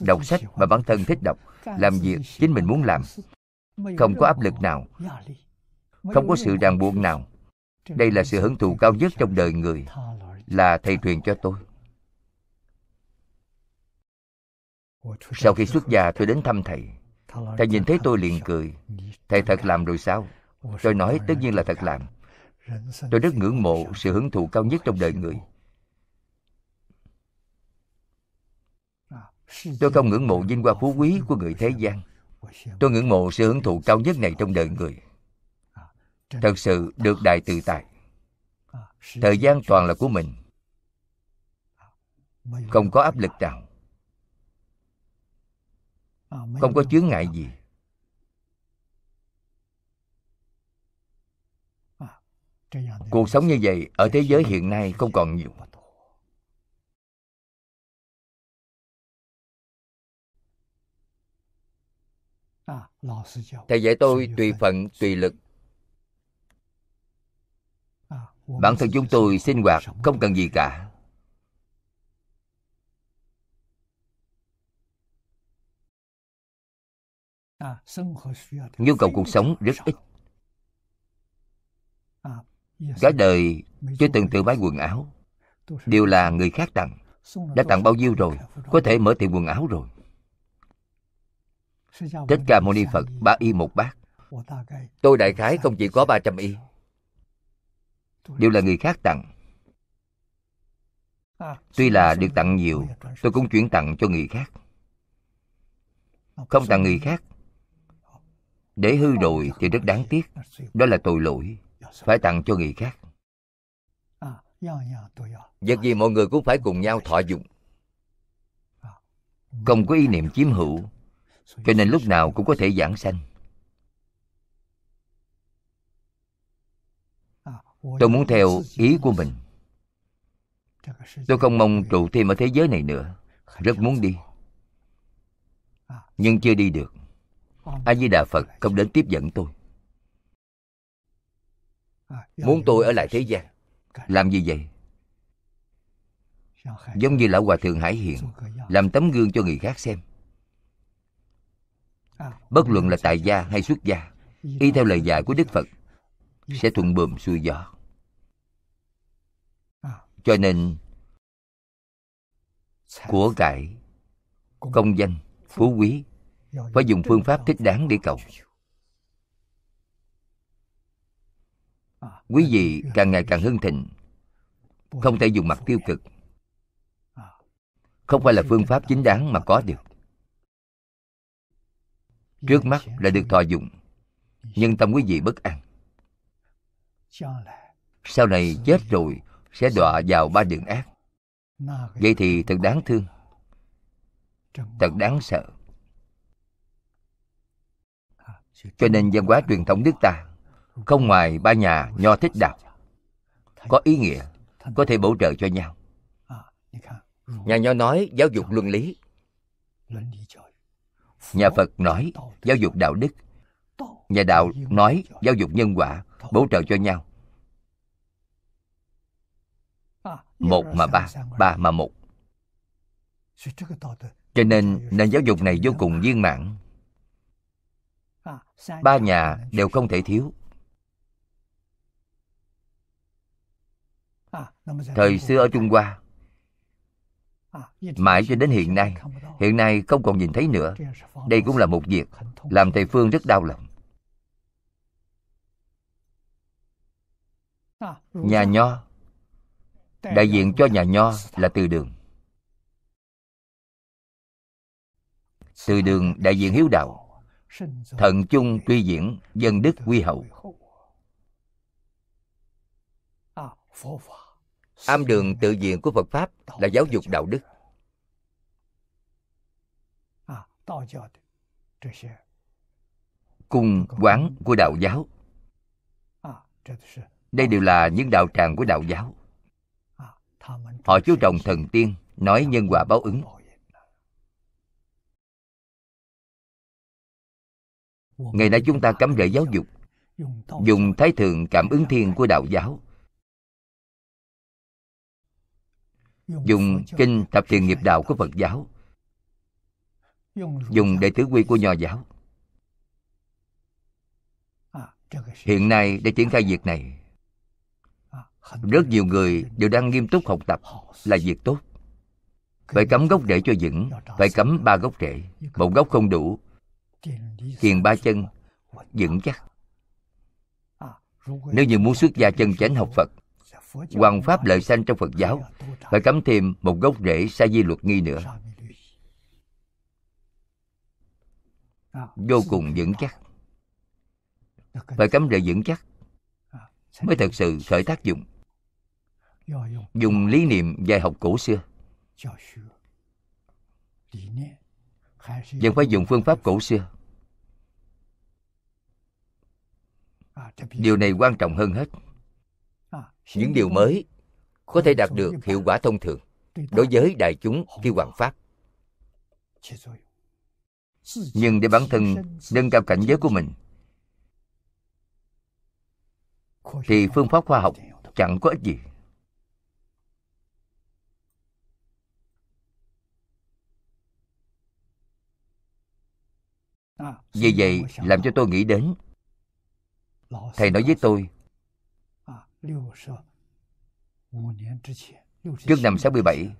đọc sách mà bản thân thích đọc làm việc chính mình muốn làm không có áp lực nào không có sự ràng buộc nào đây là sự hưởng thụ cao nhất trong đời người là thầy truyền cho tôi sau khi xuất gia tôi đến thăm thầy thầy nhìn thấy tôi liền cười thầy thật làm rồi sao tôi nói tất nhiên là thật làm tôi rất ngưỡng mộ sự hưởng thụ cao nhất trong đời người Tôi không ngưỡng mộ vinh hoa phú quý của người thế gian Tôi ngưỡng mộ sự hưởng thụ cao nhất này trong đời người Thật sự được đại tự tại Thời gian toàn là của mình Không có áp lực nào Không có chướng ngại gì Cuộc sống như vậy ở thế giới hiện nay không còn nhiều thầy dạy tôi tùy phận tùy lực à, bản thân chúng tôi sinh hoạt không cần gì cả à, nhu cầu cuộc sống rất ít à, cả đời chưa từng tự bán quần áo đều là người khác tặng đã tặng bao nhiêu rồi có thể mở tiệm quần áo rồi Tất cả mâu ni Phật ba y một bát Tôi đại khái không chỉ có 300 y Đều là người khác tặng à, Tuy là được tặng nhiều Tôi cũng chuyển tặng cho người khác Không tặng người khác Để hư rồi thì rất đáng tiếc Đó là tội lỗi Phải tặng cho người khác à, Việc gì mọi người cũng phải cùng nhau thọ dụng à, Không có ý niệm chiếm hữu cho nên lúc nào cũng có thể giảng sanh tôi muốn theo ý của mình tôi không mong trụ thêm ở thế giới này nữa rất muốn đi nhưng chưa đi được a di đà phật không đến tiếp dẫn tôi muốn tôi ở lại thế gian làm gì vậy giống như lão hòa thượng hải hiện làm tấm gương cho người khác xem bất luận là tại gia hay xuất gia y theo lời dạy của đức phật sẽ thuận buồm xuôi gió cho nên của cải công danh phú quý phải dùng phương pháp thích đáng để cầu quý vị càng ngày càng hưng thịnh không thể dùng mặt tiêu cực không phải là phương pháp chính đáng mà có được trước mắt là được thọ dụng nhưng tâm quý vị bất an sau này chết rồi sẽ đọa vào ba đường ác vậy thì thật đáng thương thật đáng sợ cho nên văn hóa truyền thống nước ta không ngoài ba nhà nho thích đạo có ý nghĩa có thể bổ trợ cho nhau à, nhà nho nói giáo dục luân lý nhà phật nói giáo dục đạo đức nhà đạo nói giáo dục nhân quả bổ trợ cho nhau một mà ba ba mà một cho nên nền giáo dục này vô cùng viên mãn ba nhà đều không thể thiếu thời xưa ở trung hoa mãi cho đến hiện nay hiện nay không còn nhìn thấy nữa đây cũng là một việc làm thầy phương rất đau lòng nhà nho đại diện cho nhà nho là từ đường từ đường đại diện hiếu đạo thận chung tuy diễn dân đức quy hậu am đường tự diện của phật pháp là giáo dục đạo đức cung quán của đạo giáo đây đều là những đạo tràng của đạo giáo họ chú trọng thần tiên nói nhân quả báo ứng ngày nay chúng ta cấm rễ giáo dục dùng thái thường cảm ứng thiên của đạo giáo dùng kinh tập thiền nghiệp đạo của phật giáo dùng đệ tử quy của nho giáo à, hiện nay để triển khai việc này à, rất nhiều người đều đang nghiêm túc học tập là việc tốt phải cấm gốc rễ cho vững phải cấm ba gốc rễ một gốc không đủ kiền ba chân vững chắc à, nếu như muốn xuất gia chân chánh học phật hoàng pháp lợi sanh trong Phật giáo phải cắm thêm một gốc rễ sa di luật nghi nữa vô cùng vững chắc phải cắm rễ vững chắc mới thật sự khởi tác dụng dùng lý niệm dạy học cổ xưa vẫn phải dùng phương pháp cổ xưa điều này quan trọng hơn hết những điều mới có thể đạt được hiệu quả thông thường đối với đại chúng khi hoàn pháp nhưng để bản thân nâng cao cảnh giới của mình thì phương pháp khoa học chẳng có ích gì vì vậy làm cho tôi nghĩ đến thầy nói với tôi Trước năm 67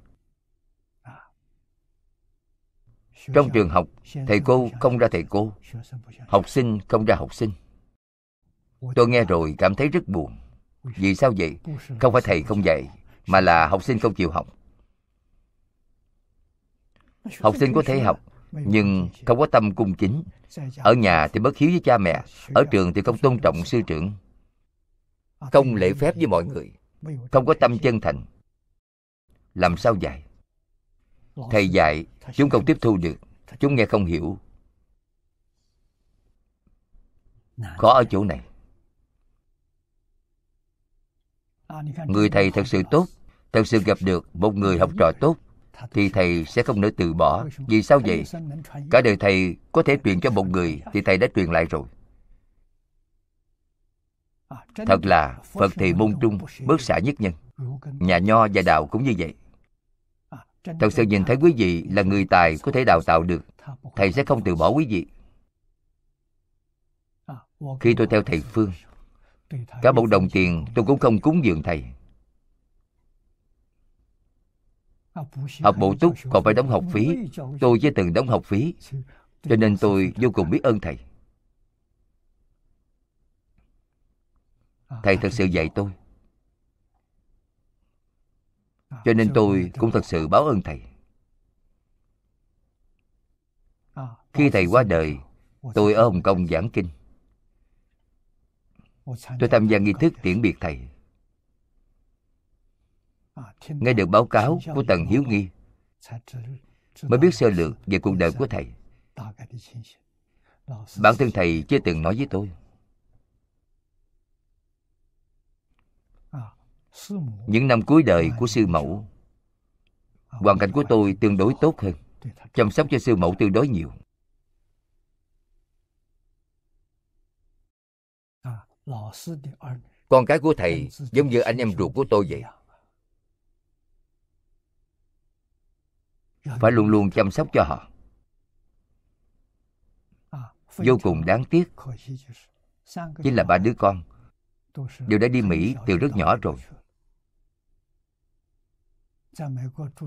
Trong trường học Thầy cô không ra thầy cô Học sinh không ra học sinh Tôi nghe rồi cảm thấy rất buồn Vì sao vậy? Không phải thầy không dạy Mà là học sinh không chịu học Học sinh có thể học Nhưng không có tâm cung chính Ở nhà thì bất hiếu với cha mẹ Ở trường thì không tôn trọng sư trưởng không lễ phép với mọi người không có tâm chân thành làm sao dạy thầy dạy chúng không tiếp thu được chúng nghe không hiểu khó ở chỗ này người thầy thật sự tốt thật sự gặp được một người học trò tốt thì thầy sẽ không nỡ từ bỏ vì sao vậy cả đời thầy có thể truyền cho một người thì thầy đã truyền lại rồi Thật là Phật thì môn trung bất xả nhất nhân Nhà nho và đạo cũng như vậy à, Thật sự nhìn thấy quý vị là người tài có thể đào tạo được Thầy sẽ không từ bỏ quý vị à, Khi tôi theo thầy Phương Cả một đồng tiền tôi cũng không cúng dường thầy à, Học bổ túc còn phải đóng học phí Tôi chưa từng đóng học phí Cho nên tôi vô cùng biết ơn thầy thầy thật sự dạy tôi cho nên tôi cũng thật sự báo ơn thầy khi thầy qua đời tôi ở hồng kông giảng kinh tôi tham gia nghi thức tiễn biệt thầy nghe được báo cáo của tần hiếu nghi mới biết sơ lược về cuộc đời của thầy bản thân thầy chưa từng nói với tôi những năm cuối đời của sư mẫu hoàn cảnh của tôi tương đối tốt hơn chăm sóc cho sư mẫu tương đối nhiều con cái của thầy giống như anh em ruột của tôi vậy phải luôn luôn chăm sóc cho họ vô cùng đáng tiếc chính là ba đứa con đều đã đi mỹ từ rất nhỏ rồi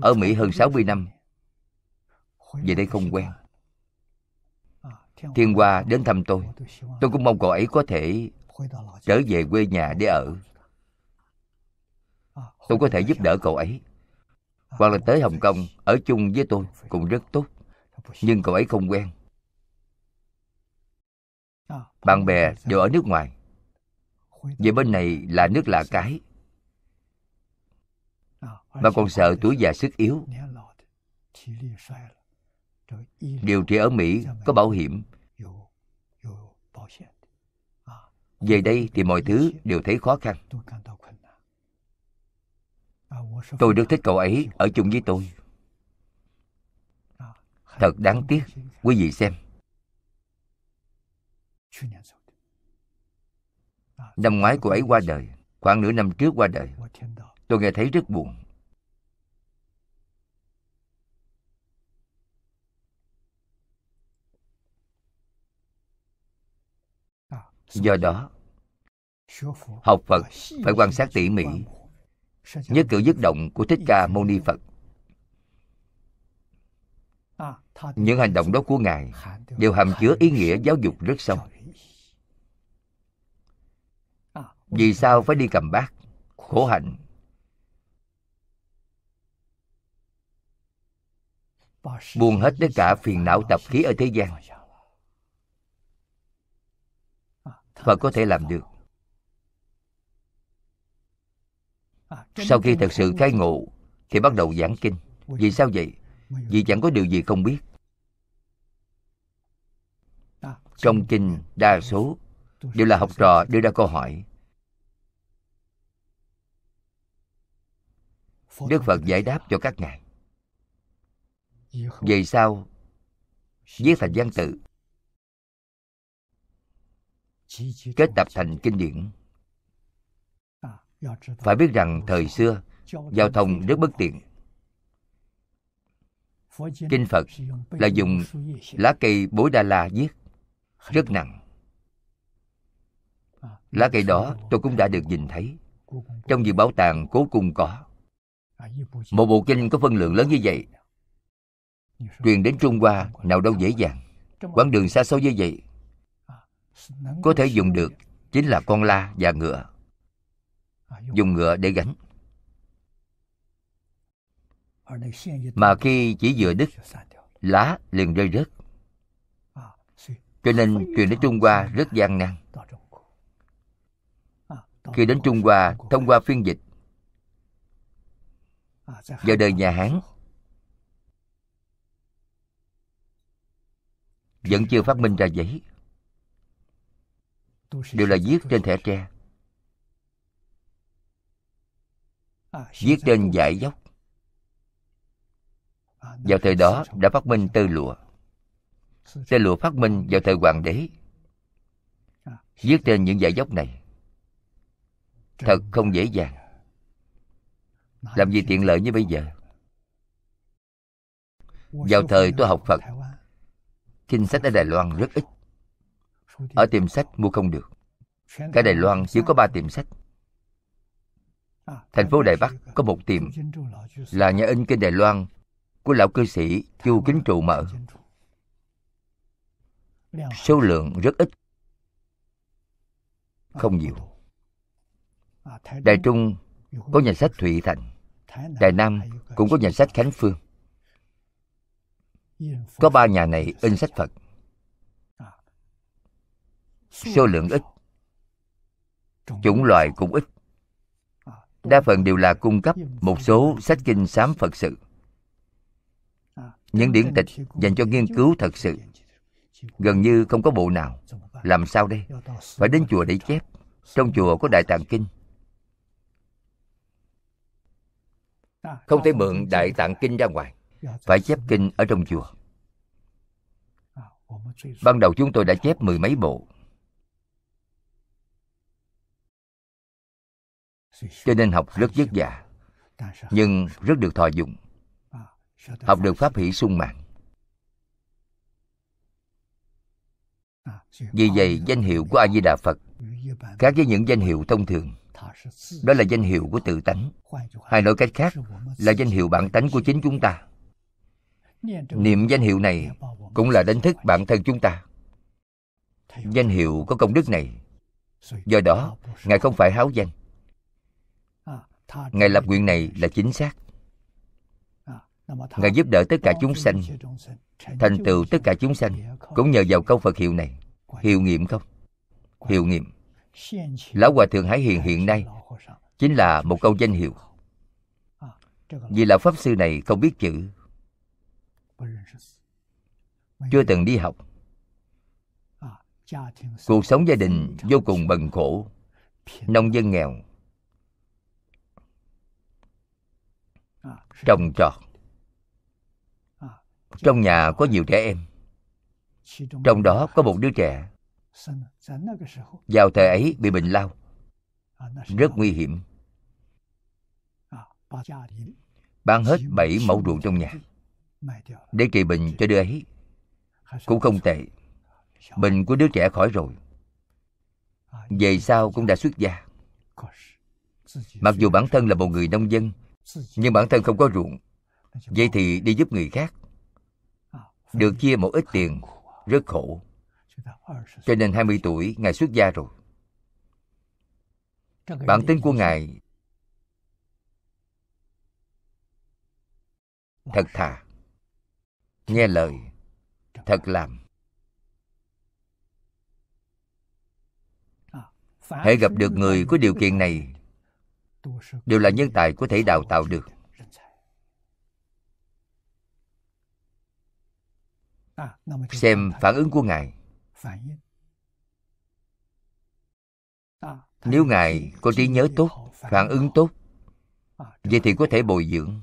ở Mỹ hơn 60 năm Về đây không quen à, Thiên Hoa đến thăm tôi Tôi cũng mong cậu ấy có thể Trở về quê nhà để ở à, Tôi có thể giúp đỡ cậu ấy à, Hoặc là tới Hồng Kông Ở chung với tôi cũng rất tốt Nhưng cậu ấy không quen Bạn bè đều ở nước ngoài Về bên này là nước lạ cái mà còn sợ tuổi già sức yếu điều trị ở mỹ có bảo hiểm về đây thì mọi thứ đều thấy khó khăn tôi rất thích cậu ấy ở chung với tôi thật đáng tiếc quý vị xem năm ngoái cô ấy qua đời khoảng nửa năm trước qua đời tôi nghe thấy rất buồn do đó học phật phải quan sát tỉ mỉ nhất cử nhất động của thích ca mâu ni phật những hành động đó của ngài đều hàm chứa ý nghĩa giáo dục rất sâu vì sao phải đi cầm bát khổ hạnh buông hết tất cả phiền não tập khí ở thế gian và có thể làm được sau khi thật sự khai ngộ thì bắt đầu giảng kinh vì sao vậy vì chẳng có điều gì không biết trong kinh đa số đều là học trò đưa ra câu hỏi đức phật giải đáp cho các ngài Vì sao? viết thành văn tự kết tập thành kinh điển phải biết rằng thời xưa giao thông rất bất tiện kinh phật là dùng lá cây bối đa la viết rất nặng lá cây đó tôi cũng đã được nhìn thấy trong viện bảo tàng cố cung có một bộ kinh có phân lượng lớn như vậy truyền đến trung hoa nào đâu dễ dàng quãng đường xa xôi như vậy có thể dùng được chính là con la và ngựa dùng ngựa để gánh mà khi chỉ dựa đứt lá liền rơi rớt cho nên truyền đến trung hoa rất gian nan khi đến trung hoa thông qua phiên dịch vào đời nhà hán vẫn chưa phát minh ra giấy đều là viết trên thẻ tre à, viết trên dải dốc à, vào thời đó đã phát minh tơ lụa tơ lụa phát minh vào thời hoàng đế à, viết trên những dải dốc này thật không dễ dàng làm gì tiện lợi như bây giờ vào thời tôi học phật kinh sách ở đài loan rất ít ở tiệm sách mua không được cả đài loan chỉ có ba tiệm sách à, thành phố đài bắc có một tiệm là nhà in kinh đài loan của lão cư sĩ chu kính trụ mở số lượng rất ít à, không nhiều à, đài trung có nhà sách thụy thành đài nam cũng có nhà sách khánh phương có ba nhà này in sách phật số lượng ít chủng loại cũng ít đa phần đều là cung cấp một số sách kinh sám phật sự những điển tịch dành cho nghiên cứu thật sự gần như không có bộ nào làm sao đây phải đến chùa để chép trong chùa có đại tạng kinh không thể mượn đại tạng kinh ra ngoài phải chép kinh ở trong chùa ban đầu chúng tôi đã chép mười mấy bộ cho nên học rất vất vả nhưng rất được thọ dụng học được pháp hỷ sung mạng vì vậy danh hiệu của a di đà phật khác với những danh hiệu thông thường đó là danh hiệu của tự tánh hay nói cách khác là danh hiệu bản tánh của chính chúng ta niệm danh hiệu này cũng là đánh thức bản thân chúng ta danh hiệu có công đức này do đó ngài không phải háo danh ngài lập nguyện này là chính xác ngài giúp đỡ tất cả chúng sanh thành tựu tất cả chúng sanh cũng nhờ vào câu phật hiệu này hiệu nghiệm không hiệu nghiệm lão hòa thượng hải hiền hiện nay chính là một câu danh hiệu vì lão pháp sư này không biết chữ chưa từng đi học cuộc sống gia đình vô cùng bần khổ nông dân nghèo trồng trọt trong nhà có nhiều trẻ em trong đó có một đứa trẻ vào thời ấy bị bệnh lao rất nguy hiểm bán hết bảy mẫu ruộng trong nhà để trị bệnh cho đứa ấy cũng không tệ bệnh của đứa trẻ khỏi rồi về sau cũng đã xuất gia mặc dù bản thân là một người nông dân nhưng bản thân không có ruộng vậy thì đi giúp người khác được chia một ít tiền rất khổ cho nên 20 tuổi ngài xuất gia rồi bản tính của ngài thật thà nghe lời thật làm hãy gặp được người có điều kiện này đều là nhân tài có thể đào tạo được xem phản ứng của ngài nếu ngài có trí nhớ tốt phản ứng tốt vậy thì có thể bồi dưỡng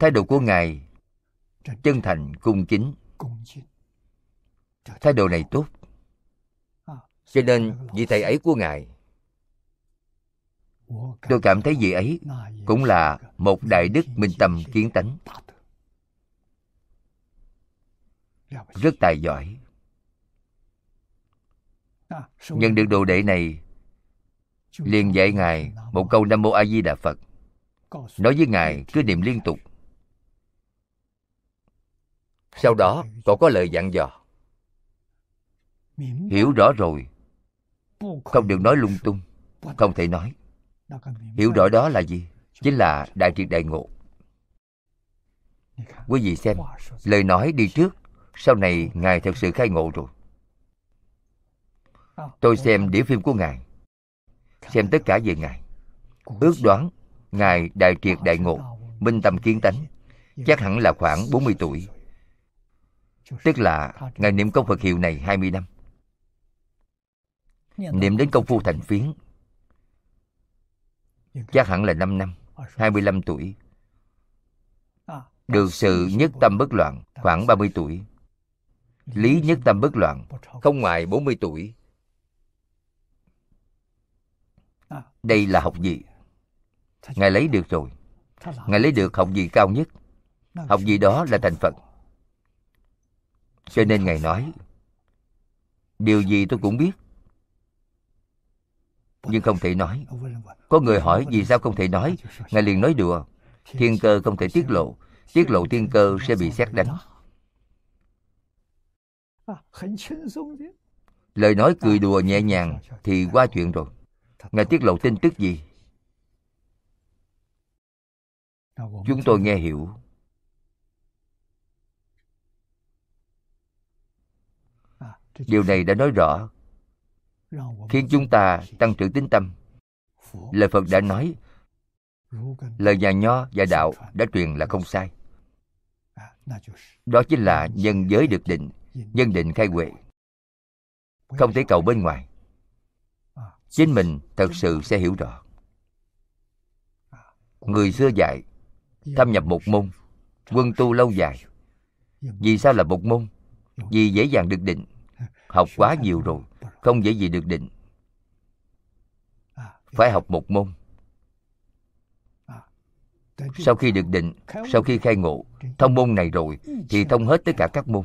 thái độ của ngài chân thành cung kính thái độ này tốt cho nên vị thầy ấy của ngài tôi cảm thấy vị ấy cũng là một đại đức minh tâm kiến tánh rất tài giỏi nhận được đồ đệ này liền dạy ngài một câu nam mô a di đà phật nói với ngài cứ niệm liên tục sau đó còn có lời dặn dò hiểu rõ rồi không được nói lung tung không thể nói hiểu rõ đó là gì chính là đại triệt đại ngộ quý vị xem lời nói đi trước sau này ngài thật sự khai ngộ rồi ờ, tôi xem đĩa phim của ngài xem tất cả về ngài ước đoán ngài đại triệt đại ngộ minh tâm kiến tánh chắc hẳn là khoảng 40 tuổi tức là ngài niệm công phật hiệu này 20 năm niệm đến công phu thành phiến chắc hẳn là 5 năm 25 tuổi à, được sự nhất tâm bất loạn khoảng 30 tuổi lý nhất tâm bất loạn không ngoài 40 tuổi à. đây là học gì? ngài lấy được rồi ngài lấy được học gì cao nhất học gì đó là thành phật cho nên ngài nói điều gì tôi cũng biết nhưng không thể nói có người hỏi vì sao không thể nói ngài liền nói đùa thiên cơ không thể tiết lộ tiết lộ thiên cơ sẽ bị xét đánh lời nói cười đùa nhẹ nhàng thì qua chuyện rồi ngài tiết lộ tin tức gì chúng tôi nghe hiểu điều này đã nói rõ khiến chúng ta tăng trưởng tín tâm lời phật đã nói lời nhà nho và đạo đã truyền là không sai đó chính là nhân giới được định nhân định khai huệ không thể cầu bên ngoài chính mình thật sự sẽ hiểu rõ người xưa dạy thâm nhập một môn quân tu lâu dài vì sao là một môn vì dễ dàng được định học quá nhiều rồi không dễ gì được định à, dạ. phải học một môn à, sau khi được định sau khi khai ngộ thông môn này rồi thì thông hết tất cả à. các môn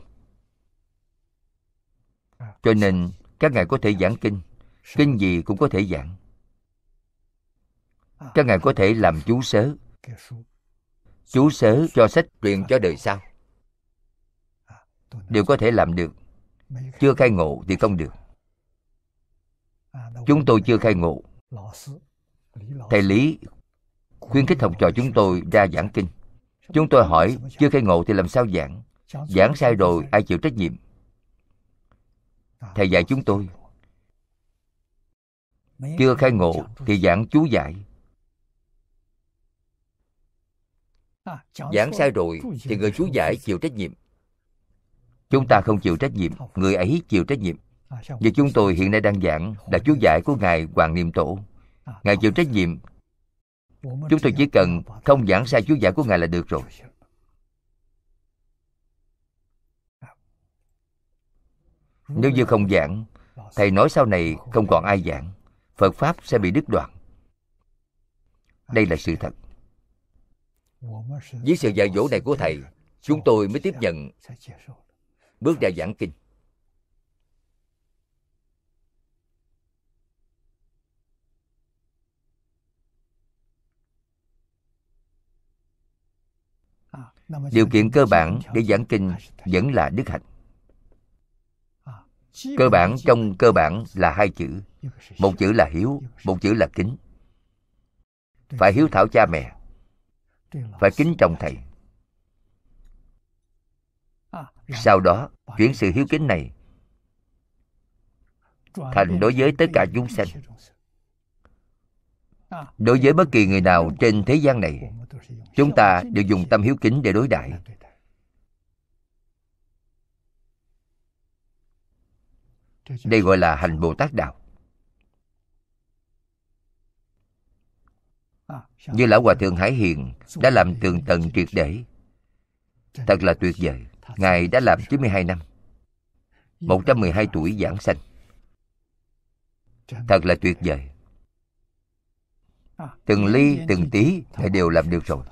cho nên dạ. các ngài có thể giảng kinh kinh gì cũng có thể giảng các ngài có thể làm chú sớ chú sớ cho sách truyền cho đời sau đều có thể làm được chưa khai ngộ thì không được chúng tôi chưa khai ngộ thầy lý khuyến khích học trò chúng tôi ra giảng kinh chúng tôi hỏi chưa khai ngộ thì làm sao giảng giảng sai rồi ai chịu trách nhiệm thầy dạy chúng tôi chưa khai ngộ thì giảng chú giải. giảng sai rồi thì người chú giải chịu trách nhiệm chúng ta không chịu trách nhiệm người ấy chịu trách nhiệm À, Việc chúng tôi hiện nay đang giảng là chú giải của Ngài Hoàng Niệm Tổ. À, Ngài chịu trách nhiệm. Chúng tôi chỉ cần không giảng sai chú giải của Ngài là được rồi. À. Nếu như không giảng, Thầy nói sau này không còn ai giảng. Phật Pháp sẽ bị đứt đoạn. Đây là sự thật. Với sự dạy dỗ này của Thầy, chúng tôi mới tiếp nhận bước ra giảng kinh. điều kiện cơ bản để giảng kinh vẫn là đức hạnh cơ bản trong cơ bản là hai chữ một chữ là hiếu một chữ là kính phải hiếu thảo cha mẹ phải kính trọng thầy sau đó chuyển sự hiếu kính này thành đối với tất cả chúng sanh đối với bất kỳ người nào trên thế gian này chúng ta đều dùng tâm hiếu kính để đối đãi đây gọi là hành bồ tát đạo như lão hòa thượng hải hiền đã làm tường tận triệt để thật là tuyệt vời ngài đã làm 92 năm 112 tuổi giảng sanh thật là tuyệt vời từng ly từng tí thầy đều làm được rồi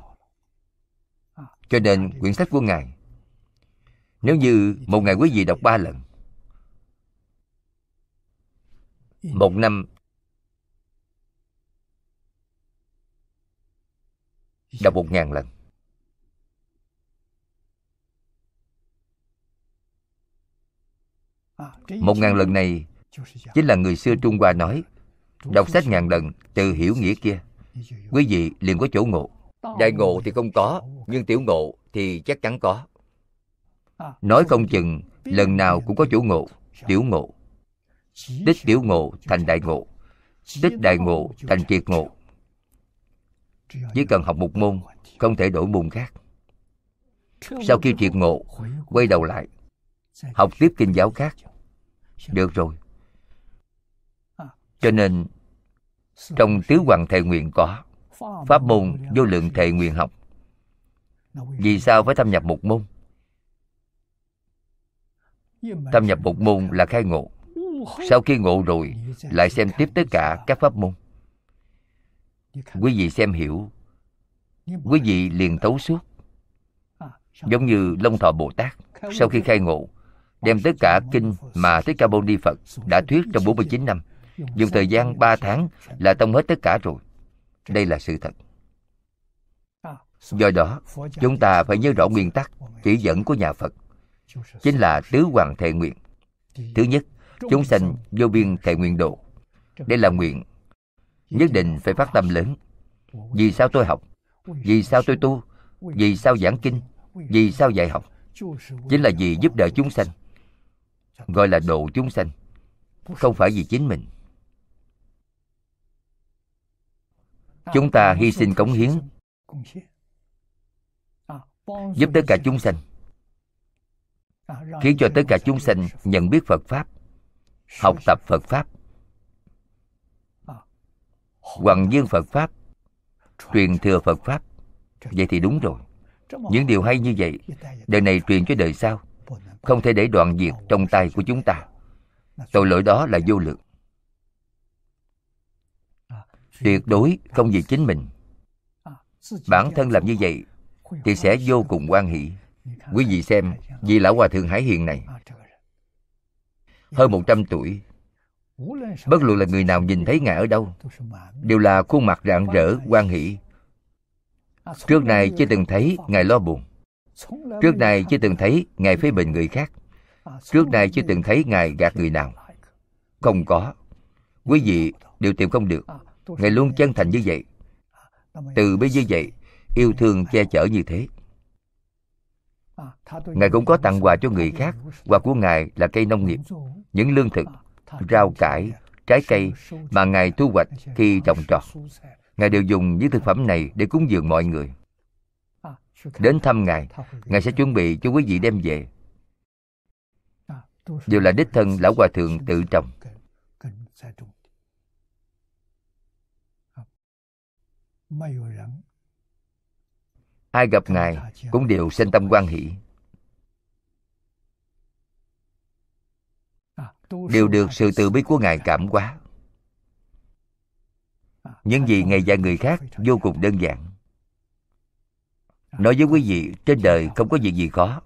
cho nên quyển sách của ngài nếu như một ngày quý vị đọc ba lần một năm đọc một ngàn lần một ngàn lần này chính là người xưa trung hoa nói Đọc sách ngàn lần từ hiểu nghĩa kia Quý vị liền có chỗ ngộ Đại ngộ thì không có Nhưng tiểu ngộ thì chắc chắn có Nói không chừng Lần nào cũng có chỗ ngộ Tiểu ngộ đích tiểu ngộ thành đại ngộ đích đại ngộ thành triệt ngộ Chỉ cần học một môn Không thể đổi môn khác Sau khi triệt ngộ Quay đầu lại Học tiếp kinh giáo khác Được rồi cho nên trong tứ hoàng thệ nguyện có pháp môn vô lượng thệ nguyện học vì sao phải thâm nhập một môn thâm nhập một môn là khai ngộ sau khi ngộ rồi lại xem tiếp tất cả các pháp môn quý vị xem hiểu quý vị liền thấu suốt giống như long thọ bồ tát sau khi khai ngộ đem tất cả kinh mà thích ca mâu ni phật đã thuyết trong 49 năm dùng thời gian 3 tháng là tông hết tất cả rồi đây là sự thật do đó chúng ta phải nhớ rõ nguyên tắc chỉ dẫn của nhà phật chính là tứ hoàng thệ nguyện thứ nhất chúng sanh vô biên thệ nguyện độ đây là nguyện nhất định phải phát tâm lớn vì sao tôi học vì sao tôi tu vì sao giảng kinh vì sao dạy học chính là vì giúp đỡ chúng sanh gọi là độ chúng sanh không phải vì chính mình chúng ta hy sinh cống hiến giúp tất cả chúng sanh khiến cho tất cả chúng sanh nhận biết phật pháp học tập phật pháp hoàng dương phật pháp truyền thừa phật pháp vậy thì đúng rồi những điều hay như vậy đời này truyền cho đời sau không thể để đoạn diệt trong tay của chúng ta tội lỗi đó là vô lượng tuyệt đối không vì chính mình bản thân làm như vậy thì sẽ vô cùng quan hỷ quý vị xem vị lão hòa thượng hải hiền này hơn 100 tuổi bất luận là người nào nhìn thấy ngài ở đâu đều là khuôn mặt rạng rỡ quan hỷ trước này chưa từng thấy ngài lo buồn trước này chưa từng thấy ngài phê bình người khác trước này chưa từng thấy ngài gạt người nào không có quý vị đều tìm không được ngài luôn chân thành như vậy à, từ bi như vậy yêu thương che chở như thế à, ngài cũng có tặng quà cho người khác quà của ngài là cây nông nghiệp những lương thực à, rau cải trái cây mà ngài thu hoạch khi trồng trọt ngài đều dùng những thực phẩm này để cúng dường mọi người đến thăm ngài ngài sẽ chuẩn bị cho quý vị đem về đều là đích thân lão hòa thượng tự trồng ai gặp ngài cũng đều sinh tâm quan hỷ à, đều được sự từ bi của ngài cảm hóa à, những gì ngài dạy người khác vô cùng đơn giản à, nói với quý vị trên đời không có việc gì khó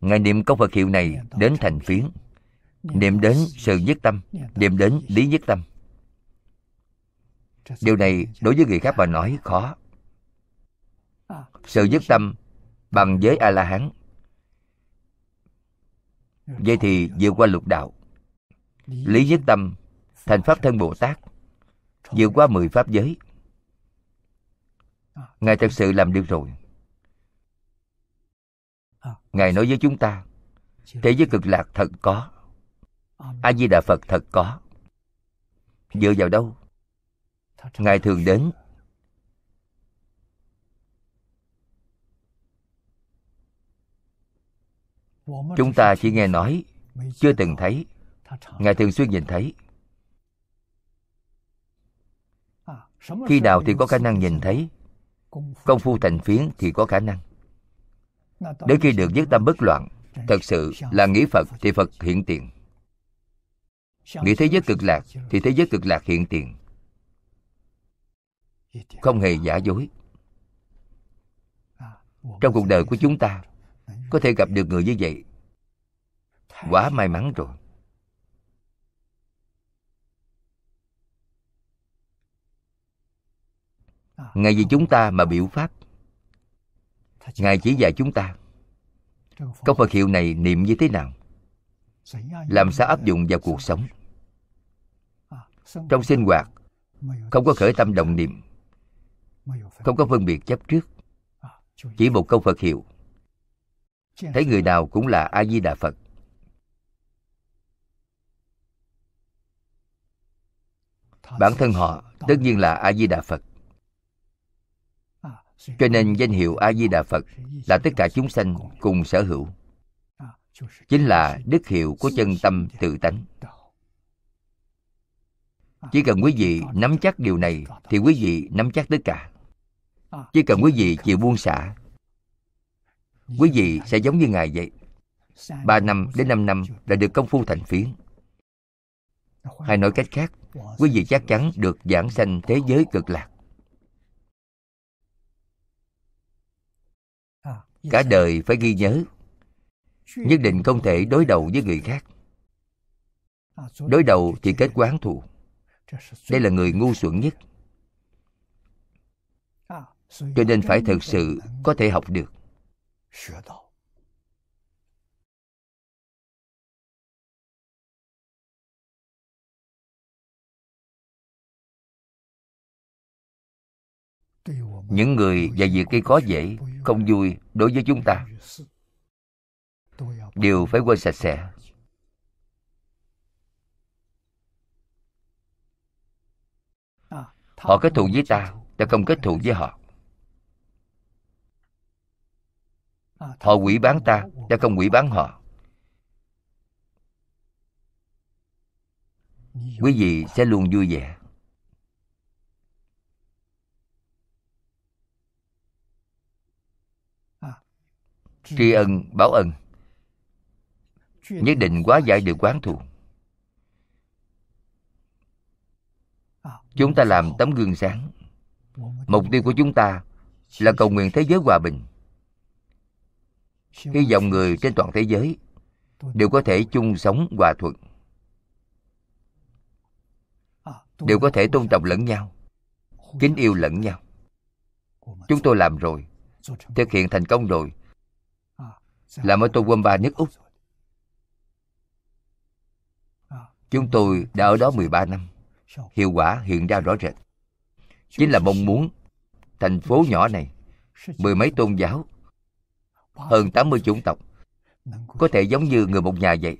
ngài niệm câu phật hiệu này đến thành phiến niệm đến sự nhất tâm niệm đến lý nhất tâm điều này đối với người khác mà nói khó à. sự dứt tâm bằng giới a la hán vậy thì vượt qua lục đạo lý dứt tâm thành pháp thân bồ tát vượt qua mười pháp giới à, ngài thật sự làm được rồi à. ngài nói với chúng ta thế giới cực lạc thật có a di đà phật thật có dựa vào đâu Ngài thường đến. Chúng ta chỉ nghe nói, chưa từng thấy. Ngài thường xuyên nhìn thấy. Khi nào thì có khả năng nhìn thấy Công phu thành phiến thì có khả năng Đến khi được nhất tâm bất loạn Thật sự là nghĩ Phật thì Phật hiện tiền Nghĩ thế giới cực lạc thì thế giới cực lạc hiện tiền Dạ, dạ. không hề giả dối trong cuộc đời của chúng ta có thể gặp được người như vậy quá may mắn rồi ngài vì chúng ta mà biểu pháp ngài chỉ dạy chúng ta câu phật hiệu này niệm như thế nào làm sao áp dụng vào cuộc sống trong sinh hoạt không có khởi tâm động niệm không có phân biệt chấp trước à, chỉ một câu phật hiệu thấy người nào cũng là a di đà phật bản thân họ tất nhiên là a di đà phật à, cho nên danh hiệu a di đà phật là tất cả chúng sanh cùng sở hữu à, chính là đức hiệu của chân tâm tự tánh chỉ cần quý vị nắm chắc điều này thì quý vị nắm chắc tất cả À, chỉ cần quý vị chịu buông xả quý vị sẽ giống như ngài vậy ba năm đến năm năm là được công phu thành phiến hay nói cách khác quý vị chắc chắn được giảng sanh thế giới cực lạc à, cả đời phải ghi nhớ nhất định không thể đối đầu với người khác à, đối đầu thì kết quán thù đây là người ngu xuẩn nhất cho nên phải thật sự có thể học được những người và việc gây khó dễ không vui đối với chúng ta đều phải quên sạch sẽ họ kết thù với ta ta không kết thù với họ họ quỷ bán ta ta không quỷ bán họ quý vị sẽ luôn vui vẻ tri ân báo ân nhất định quá giải được quán thù chúng ta làm tấm gương sáng mục tiêu của chúng ta là cầu nguyện thế giới hòa bình hy vọng người trên toàn thế giới đều có thể chung sống hòa thuận đều có thể tôn trọng lẫn nhau kính yêu lẫn nhau chúng tôi làm rồi thực hiện thành công rồi làm ở ba nước Úc Chúng tôi đã ở đó 13 năm Hiệu quả hiện ra rõ rệt Chính là mong muốn Thành phố nhỏ này Mười mấy tôn giáo hơn 80 chủng tộc có thể giống như người một nhà vậy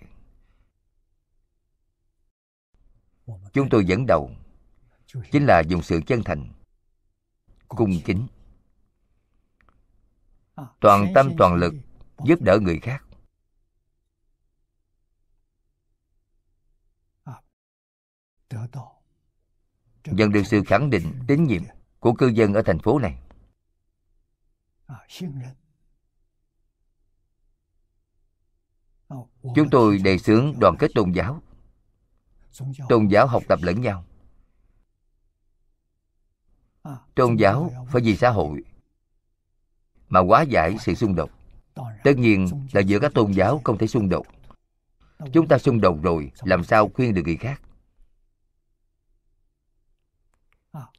chúng tôi dẫn đầu chính là dùng sự chân thành cung kính toàn tâm toàn lực giúp đỡ người khác nhận được sự khẳng định tín nhiệm của cư dân ở thành phố này chúng tôi đề xướng đoàn kết tôn giáo tôn giáo học tập lẫn nhau tôn giáo phải vì xã hội mà quá giải sự xung đột tất nhiên là giữa các tôn giáo không thể xung đột chúng ta xung đột rồi làm sao khuyên được người khác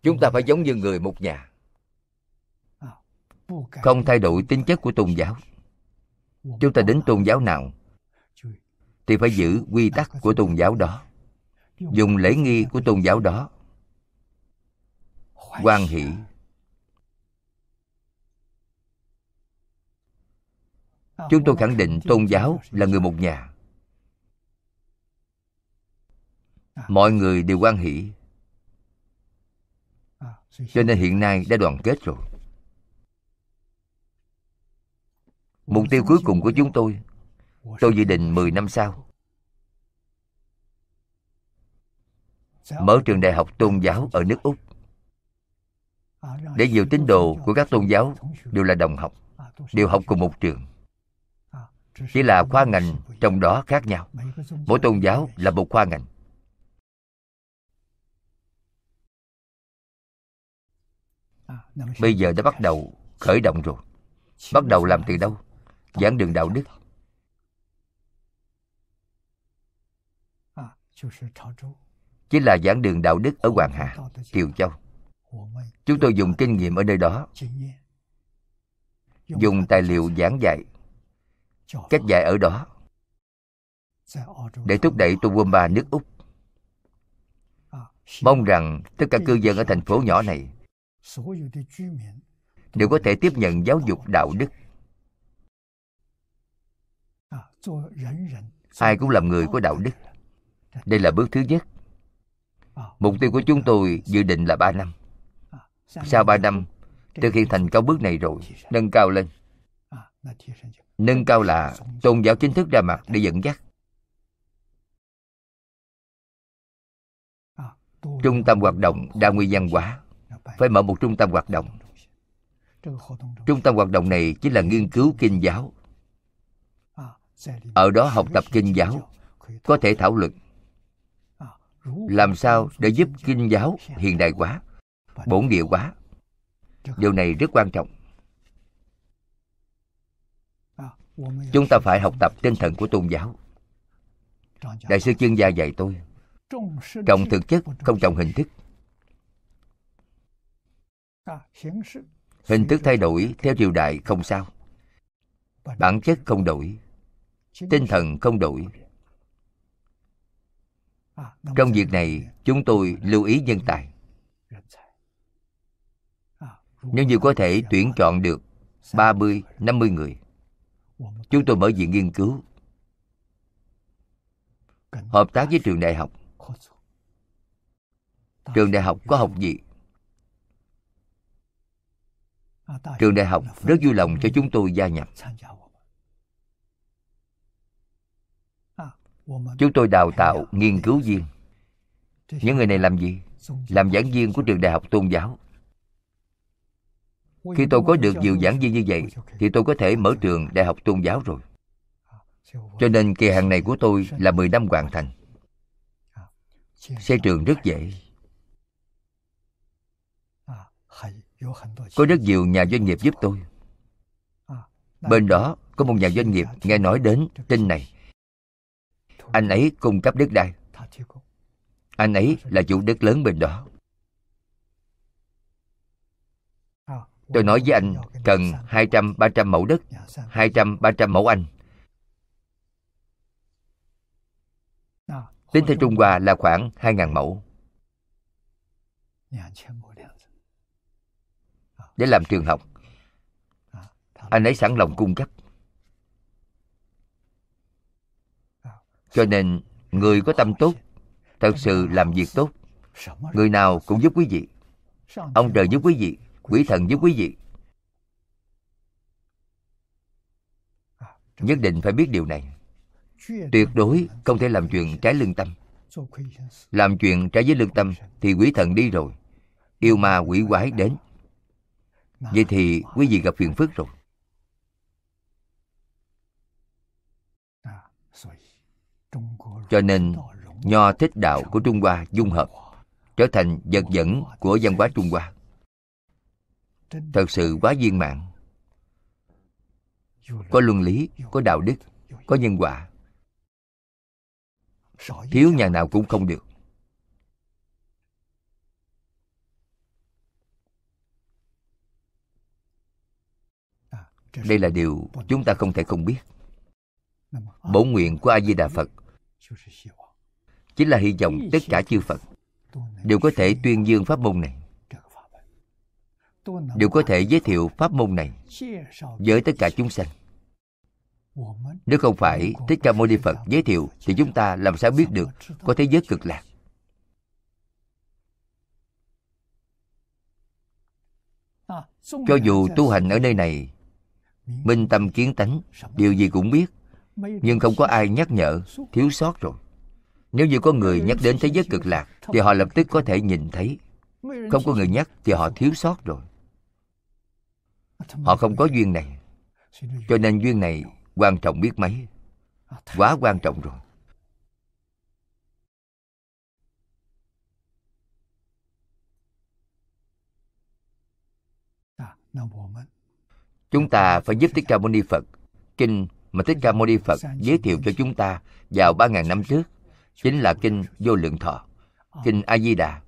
chúng ta phải giống như người một nhà không thay đổi tính chất của tôn giáo chúng ta đến tôn giáo nào thì phải giữ quy tắc của tôn giáo đó dùng lễ nghi của tôn giáo đó quan hỷ chúng tôi khẳng định tôn giáo là người một nhà mọi người đều quan hỷ cho nên hiện nay đã đoàn kết rồi mục tiêu cuối cùng của chúng tôi Tôi dự định 10 năm sau mở trường đại học tôn giáo ở nước Úc để nhiều tín đồ của các tôn giáo đều là đồng học, đều học cùng một trường. Chỉ là khoa ngành trong đó khác nhau. Mỗi tôn giáo là một khoa ngành. Bây giờ đã bắt đầu khởi động rồi. Bắt đầu làm từ đâu? Giảng đường đạo đức, chính là giảng đường đạo đức ở Hoàng Hà, Tiều Châu. Chúng tôi dùng kinh nghiệm ở nơi đó, dùng tài liệu giảng dạy, cách dạy ở đó để thúc đẩy Tuwumba nước Úc. Mong rằng tất cả cư dân ở thành phố nhỏ này đều có thể tiếp nhận giáo dục đạo đức. Ai cũng làm người có đạo đức. Đây là bước thứ nhất. Ờ. Mục tiêu của chúng tôi dự định là 3 năm. Sau 3 năm, thực hiện thành công bước này rồi, nâng cao lên. Nâng cao là tôn giáo chính thức ra mặt để dẫn dắt. Trung tâm hoạt động đa nguyên văn hóa phải mở một trung tâm hoạt động. Trung tâm hoạt động này chính là nghiên cứu kinh giáo. Ở đó học tập kinh giáo, có thể thảo luận làm sao để giúp kinh giáo hiện đại quá bổn địa quá điều này rất quan trọng chúng ta phải học tập tinh thần của tôn giáo đại sư chuyên gia dạy tôi trọng thực chất không trọng hình thức hình thức thay đổi theo triều đại không sao bản chất không đổi tinh thần không đổi trong việc này chúng tôi lưu ý nhân tài nếu như có thể tuyển chọn được 30, 50 người Chúng tôi mở viện nghiên cứu Hợp tác với trường đại học Trường đại học có học gì? Trường đại học rất vui lòng cho chúng tôi gia nhập chúng tôi đào tạo nghiên cứu viên những người này làm gì làm giảng viên của trường đại học tôn giáo khi tôi có được nhiều giảng viên như vậy thì tôi có thể mở trường đại học tôn giáo rồi cho nên kỳ hạn này của tôi là 10 năm hoàn thành xây trường rất dễ có rất nhiều nhà doanh nghiệp giúp tôi bên đó có một nhà doanh nghiệp nghe nói đến tin này anh ấy cung cấp đất đai anh ấy là chủ đất lớn bên đó Tôi nói với anh cần 200-300 mẫu đất 200-300 mẫu anh Tính theo Trung Hoa là khoảng 2.000 mẫu Để làm trường học Anh ấy sẵn lòng cung cấp cho nên người có tâm tốt thật sự làm việc tốt người nào cũng giúp quý vị ông trời giúp quý vị quỷ thần giúp quý vị nhất định phải biết điều này tuyệt đối không thể làm chuyện trái lương tâm làm chuyện trái với lương tâm thì quỷ thần đi rồi yêu ma quỷ quái đến vậy thì quý vị gặp phiền phức rồi cho nên nho thích đạo của trung hoa dung hợp trở thành vật dẫn của văn hóa trung hoa thật sự quá viên mạng có luân lý có đạo đức có nhân quả thiếu nhà nào cũng không được đây là điều chúng ta không thể không biết bổ nguyện của a di đà phật chính là hy vọng tất cả chư phật đều có thể tuyên dương pháp môn này đều có thể giới thiệu pháp môn này với tất cả chúng sanh nếu không phải thích ca mâu ni phật giới thiệu thì chúng ta làm sao biết được có thế giới cực lạc à, cho dù tu hành ở nơi này minh tâm kiến tánh điều gì cũng biết nhưng không có ai nhắc nhở thiếu sót rồi nếu như có người nhắc đến thế giới cực lạc thì họ lập tức có thể nhìn thấy không có người nhắc thì họ thiếu sót rồi họ không có duyên này cho nên duyên này quan trọng biết mấy quá quan trọng rồi chúng ta phải giúp thích ca mâu ni phật kinh mà Thích Ca Mâu Ni Phật giới thiệu cho chúng ta vào 3.000 năm trước chính là Kinh Vô Lượng Thọ, Kinh A-di-đà,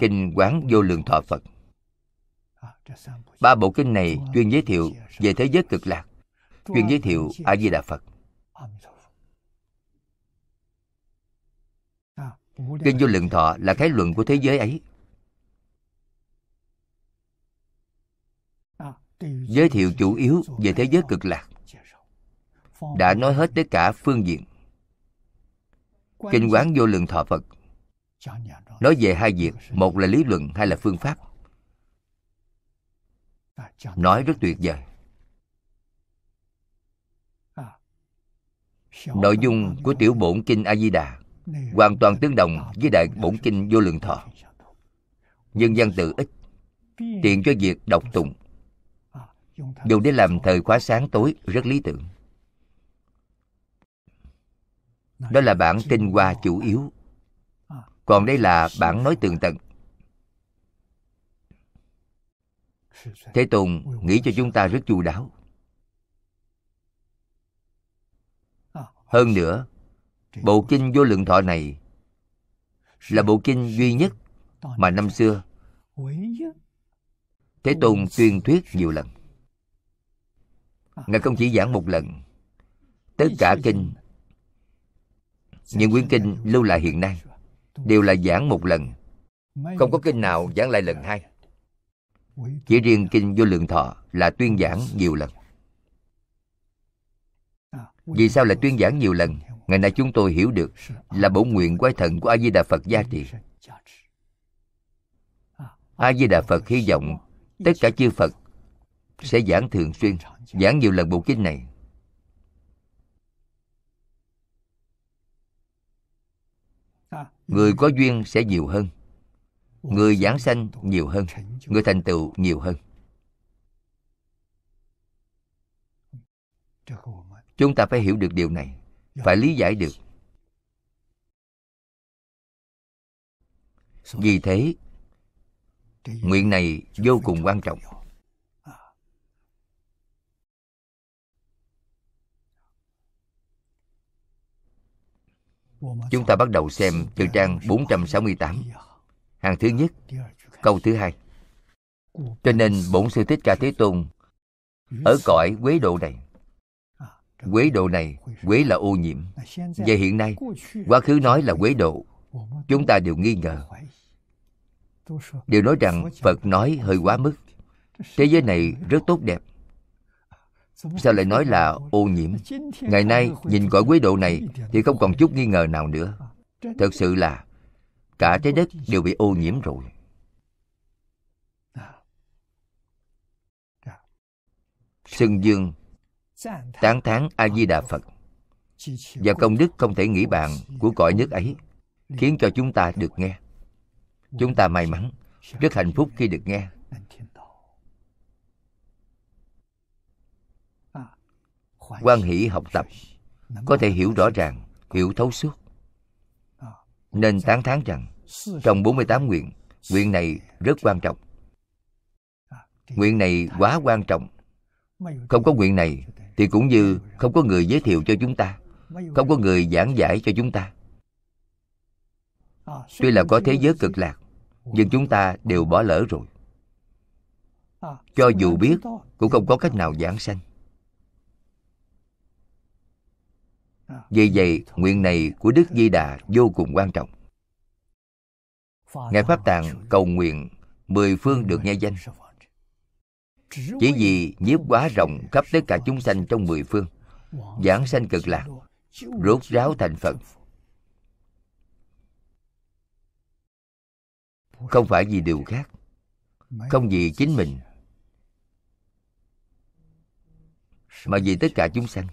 Kinh Quán Vô Lượng Thọ Phật. Ba bộ kinh này chuyên giới thiệu về thế giới cực lạc, chuyên giới thiệu A-di-đà Phật. Kinh Vô Lượng Thọ là khái luận của thế giới ấy. Giới thiệu chủ yếu về thế giới cực lạc đã nói hết tất cả phương diện kinh quán vô lượng thọ phật nói về hai việc một là lý luận hai là phương pháp nói rất tuyệt vời nội dung của tiểu bổn kinh a di đà hoàn toàn tương đồng với đại bổn kinh vô lượng thọ nhân dân tự ích tiện cho việc đọc tụng dùng để làm thời khóa sáng tối rất lý tưởng đó là bản tinh hoa chủ yếu còn đây là bản nói tường tận thế tùng nghĩ cho chúng ta rất chu đáo hơn nữa bộ kinh vô lượng thọ này là bộ kinh duy nhất mà năm xưa thế tùng tuyên thuyết nhiều lần ngài không chỉ giảng một lần tất cả kinh những quyển kinh lưu lại hiện nay đều là giảng một lần không có kinh nào giảng lại lần hai chỉ riêng kinh vô lượng thọ là tuyên giảng nhiều lần vì sao lại tuyên giảng nhiều lần ngày nay chúng tôi hiểu được là bổ nguyện quay thần của a di đà phật gia trị a di đà phật hy vọng tất cả chư phật sẽ giảng thường xuyên giảng nhiều lần bộ kinh này người có duyên sẽ nhiều hơn người giảng sanh nhiều hơn người thành tựu nhiều hơn chúng ta phải hiểu được điều này phải lý giải được vì thế nguyện này vô cùng quan trọng Chúng ta bắt đầu xem từ trang 468 Hàng thứ nhất, câu thứ hai Cho nên bổn sư Thích Ca Thế Tôn Ở cõi quế độ này Quế độ này, quế là ô nhiễm Vậy hiện nay, quá khứ nói là quế độ Chúng ta đều nghi ngờ Đều nói rằng Phật nói hơi quá mức Thế giới này rất tốt đẹp sao lại nói là ô nhiễm ngày nay nhìn gọi quế độ này thì không còn chút nghi ngờ nào nữa thật sự là cả trái đất đều bị ô nhiễm rồi sưng dương tán thán a di đà phật và công đức không thể nghĩ bàn của cõi nước ấy khiến cho chúng ta được nghe chúng ta may mắn rất hạnh phúc khi được nghe quan hỷ học tập có thể hiểu rõ ràng hiểu thấu suốt à, nên dạ. tán thán rằng trong 48 nguyện nguyện này rất quan trọng à, nguyện này quá quan trọng không có nguyện này thì cũng như không có người giới thiệu cho chúng ta không có người giảng giải cho chúng ta tuy là có thế giới cực lạc nhưng chúng ta đều bỏ lỡ rồi à, cho dù biết cũng không có cách nào giảng sanh Vì vậy, nguyện này của Đức Di Đà vô cùng quan trọng. Ngài Pháp Tạng cầu nguyện mười phương được nghe danh. Chỉ vì nhiếp quá rộng khắp tất cả chúng sanh trong mười phương, giảng sanh cực lạc, rốt ráo thành Phật. Không phải vì điều khác, không vì chính mình, mà vì tất cả chúng sanh.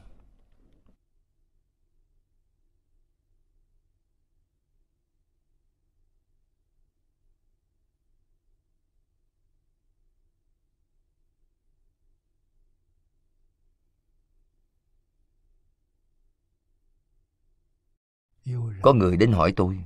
có người đến hỏi tôi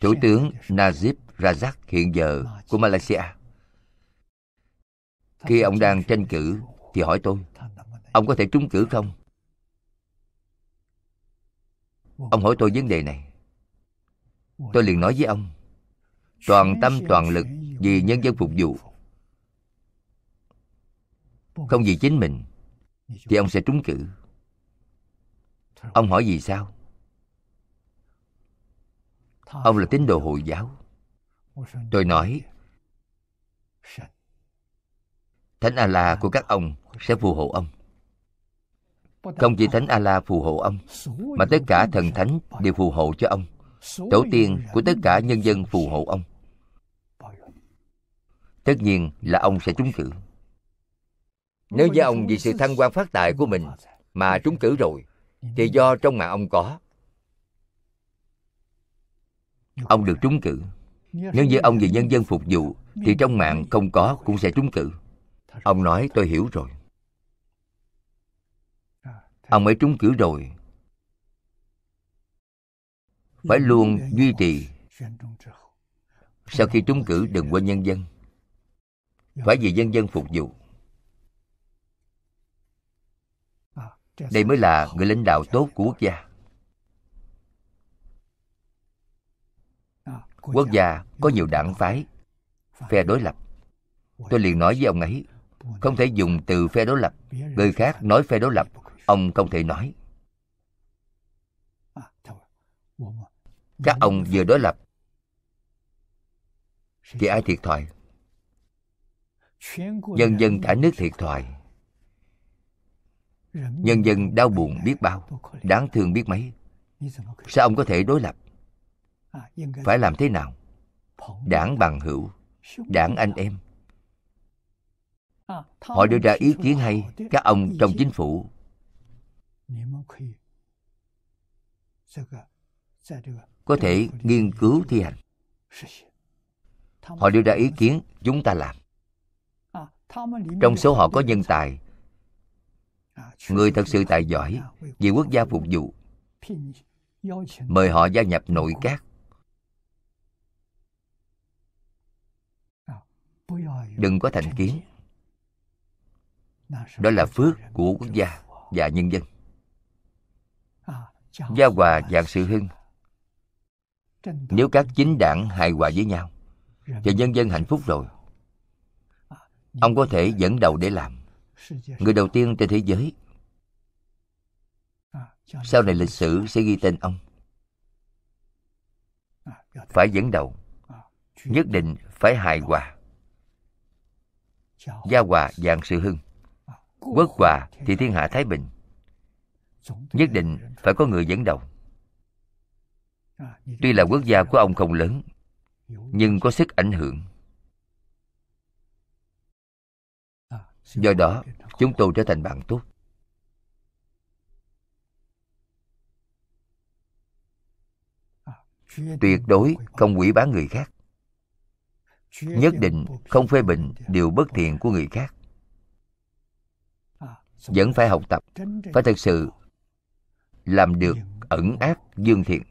Thủ tướng Najib Razak hiện giờ của Malaysia Khi ông đang tranh cử thì hỏi tôi Ông có thể trúng cử không? Ông hỏi tôi vấn đề này Tôi liền nói với ông toàn tâm toàn lực vì nhân dân phục vụ không vì chính mình thì ông sẽ trúng cử ông hỏi vì sao ông là tín đồ hồi giáo tôi nói thánh a la của các ông sẽ phù hộ ông không chỉ thánh a la phù hộ ông mà tất cả thần thánh đều phù hộ cho ông tổ tiên của tất cả nhân dân phù hộ ông tất nhiên là ông sẽ trúng cử nếu với ông vì sự thăng quan phát tài của mình mà trúng cử rồi thì do trong mạng ông có ông được trúng cử nếu như ông vì nhân dân phục vụ thì trong mạng không có cũng sẽ trúng cử ông nói tôi hiểu rồi ông ấy trúng cử rồi phải luôn duy trì sau khi trúng cử đừng quên nhân dân phải vì dân dân phục vụ à, đây mới là người lãnh đạo tốt của quốc gia à, quốc gia có nhiều đảng phái phe đối lập tôi liền nói với ông ấy không thể dùng từ phe đối lập người khác nói phe đối lập ông không thể nói à, các ông vừa đối lập thì ai thiệt thòi Nhân dân cả nước thiệt thòi Nhân dân đau buồn biết bao Đáng thương biết mấy Sao ông có thể đối lập Phải làm thế nào Đảng bằng hữu Đảng anh em Họ đưa ra ý kiến hay Các ông trong chính phủ Có thể nghiên cứu thi hành Họ đưa ra ý kiến Chúng ta làm trong số họ có nhân tài người thật sự tài giỏi vì quốc gia phục vụ mời họ gia nhập nội các đừng có thành kiến đó là phước của quốc gia và nhân dân gia hòa dạng sự hưng nếu các chính đảng hài hòa với nhau và nhân dân hạnh phúc rồi ông có thể dẫn đầu để làm người đầu tiên trên thế giới sau này lịch sử sẽ ghi tên ông phải dẫn đầu nhất định phải hài hòa gia hòa dạng sự hưng quốc hòa thì thiên hạ thái bình nhất định phải có người dẫn đầu tuy là quốc gia của ông không lớn nhưng có sức ảnh hưởng do đó chúng tôi trở thành bạn tốt tuyệt đối không quỷ bán người khác nhất định không phê bình điều bất thiện của người khác vẫn phải học tập phải thật sự làm được ẩn ác dương thiện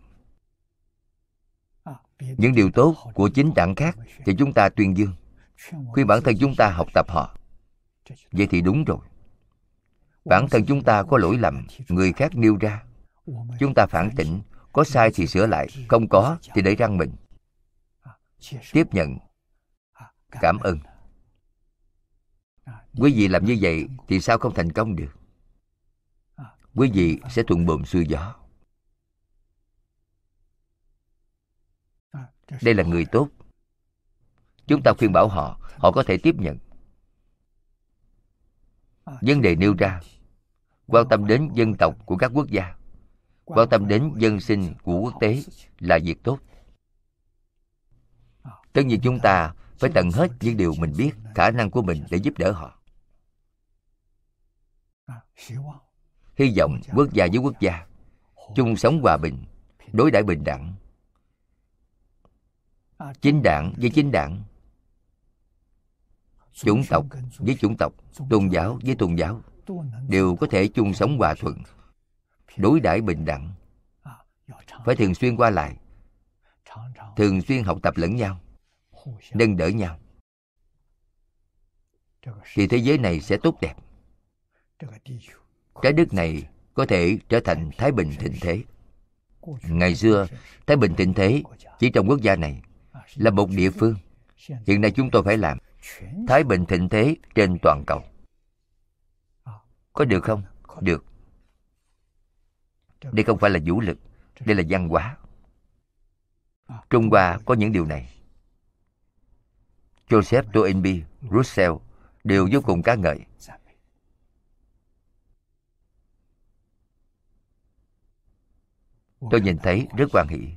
những điều tốt của chính đảng khác thì chúng ta tuyên dương khuyên bản thân chúng ta học tập họ vậy thì đúng rồi bản thân chúng ta có lỗi lầm người khác nêu ra chúng ta phản tỉnh có sai thì sửa lại không có thì để răng mình tiếp nhận cảm ơn quý vị làm như vậy thì sao không thành công được quý vị sẽ thuận buồm xuôi gió đây là người tốt chúng ta khuyên bảo họ họ có thể tiếp nhận vấn đề nêu ra quan tâm đến dân tộc của các quốc gia quan tâm đến dân sinh của quốc tế là việc tốt tất nhiên chúng ta phải tận hết những điều mình biết khả năng của mình để giúp đỡ họ hy vọng quốc gia với quốc gia chung sống hòa bình đối đãi bình đẳng chính đảng với chính đảng chủng tộc với chủng tộc tôn giáo với tôn giáo đều có thể chung sống hòa thuận đối đãi bình đẳng à, phải thường xuyên qua lại thường xuyên học tập lẫn nhau nâng đỡ nhau thì thế giới này sẽ tốt đẹp trái đất này có thể trở thành thái bình thịnh thế ngày xưa thái bình thịnh thế chỉ trong quốc gia này à, là một địa phương hiện nay chúng tôi phải làm thái bình thịnh thế trên toàn cầu có được không được đây không phải là vũ lực đây là văn hóa trung hoa có những điều này joseph toynbee russell đều vô cùng ca ngợi tôi nhìn thấy rất hoan hỷ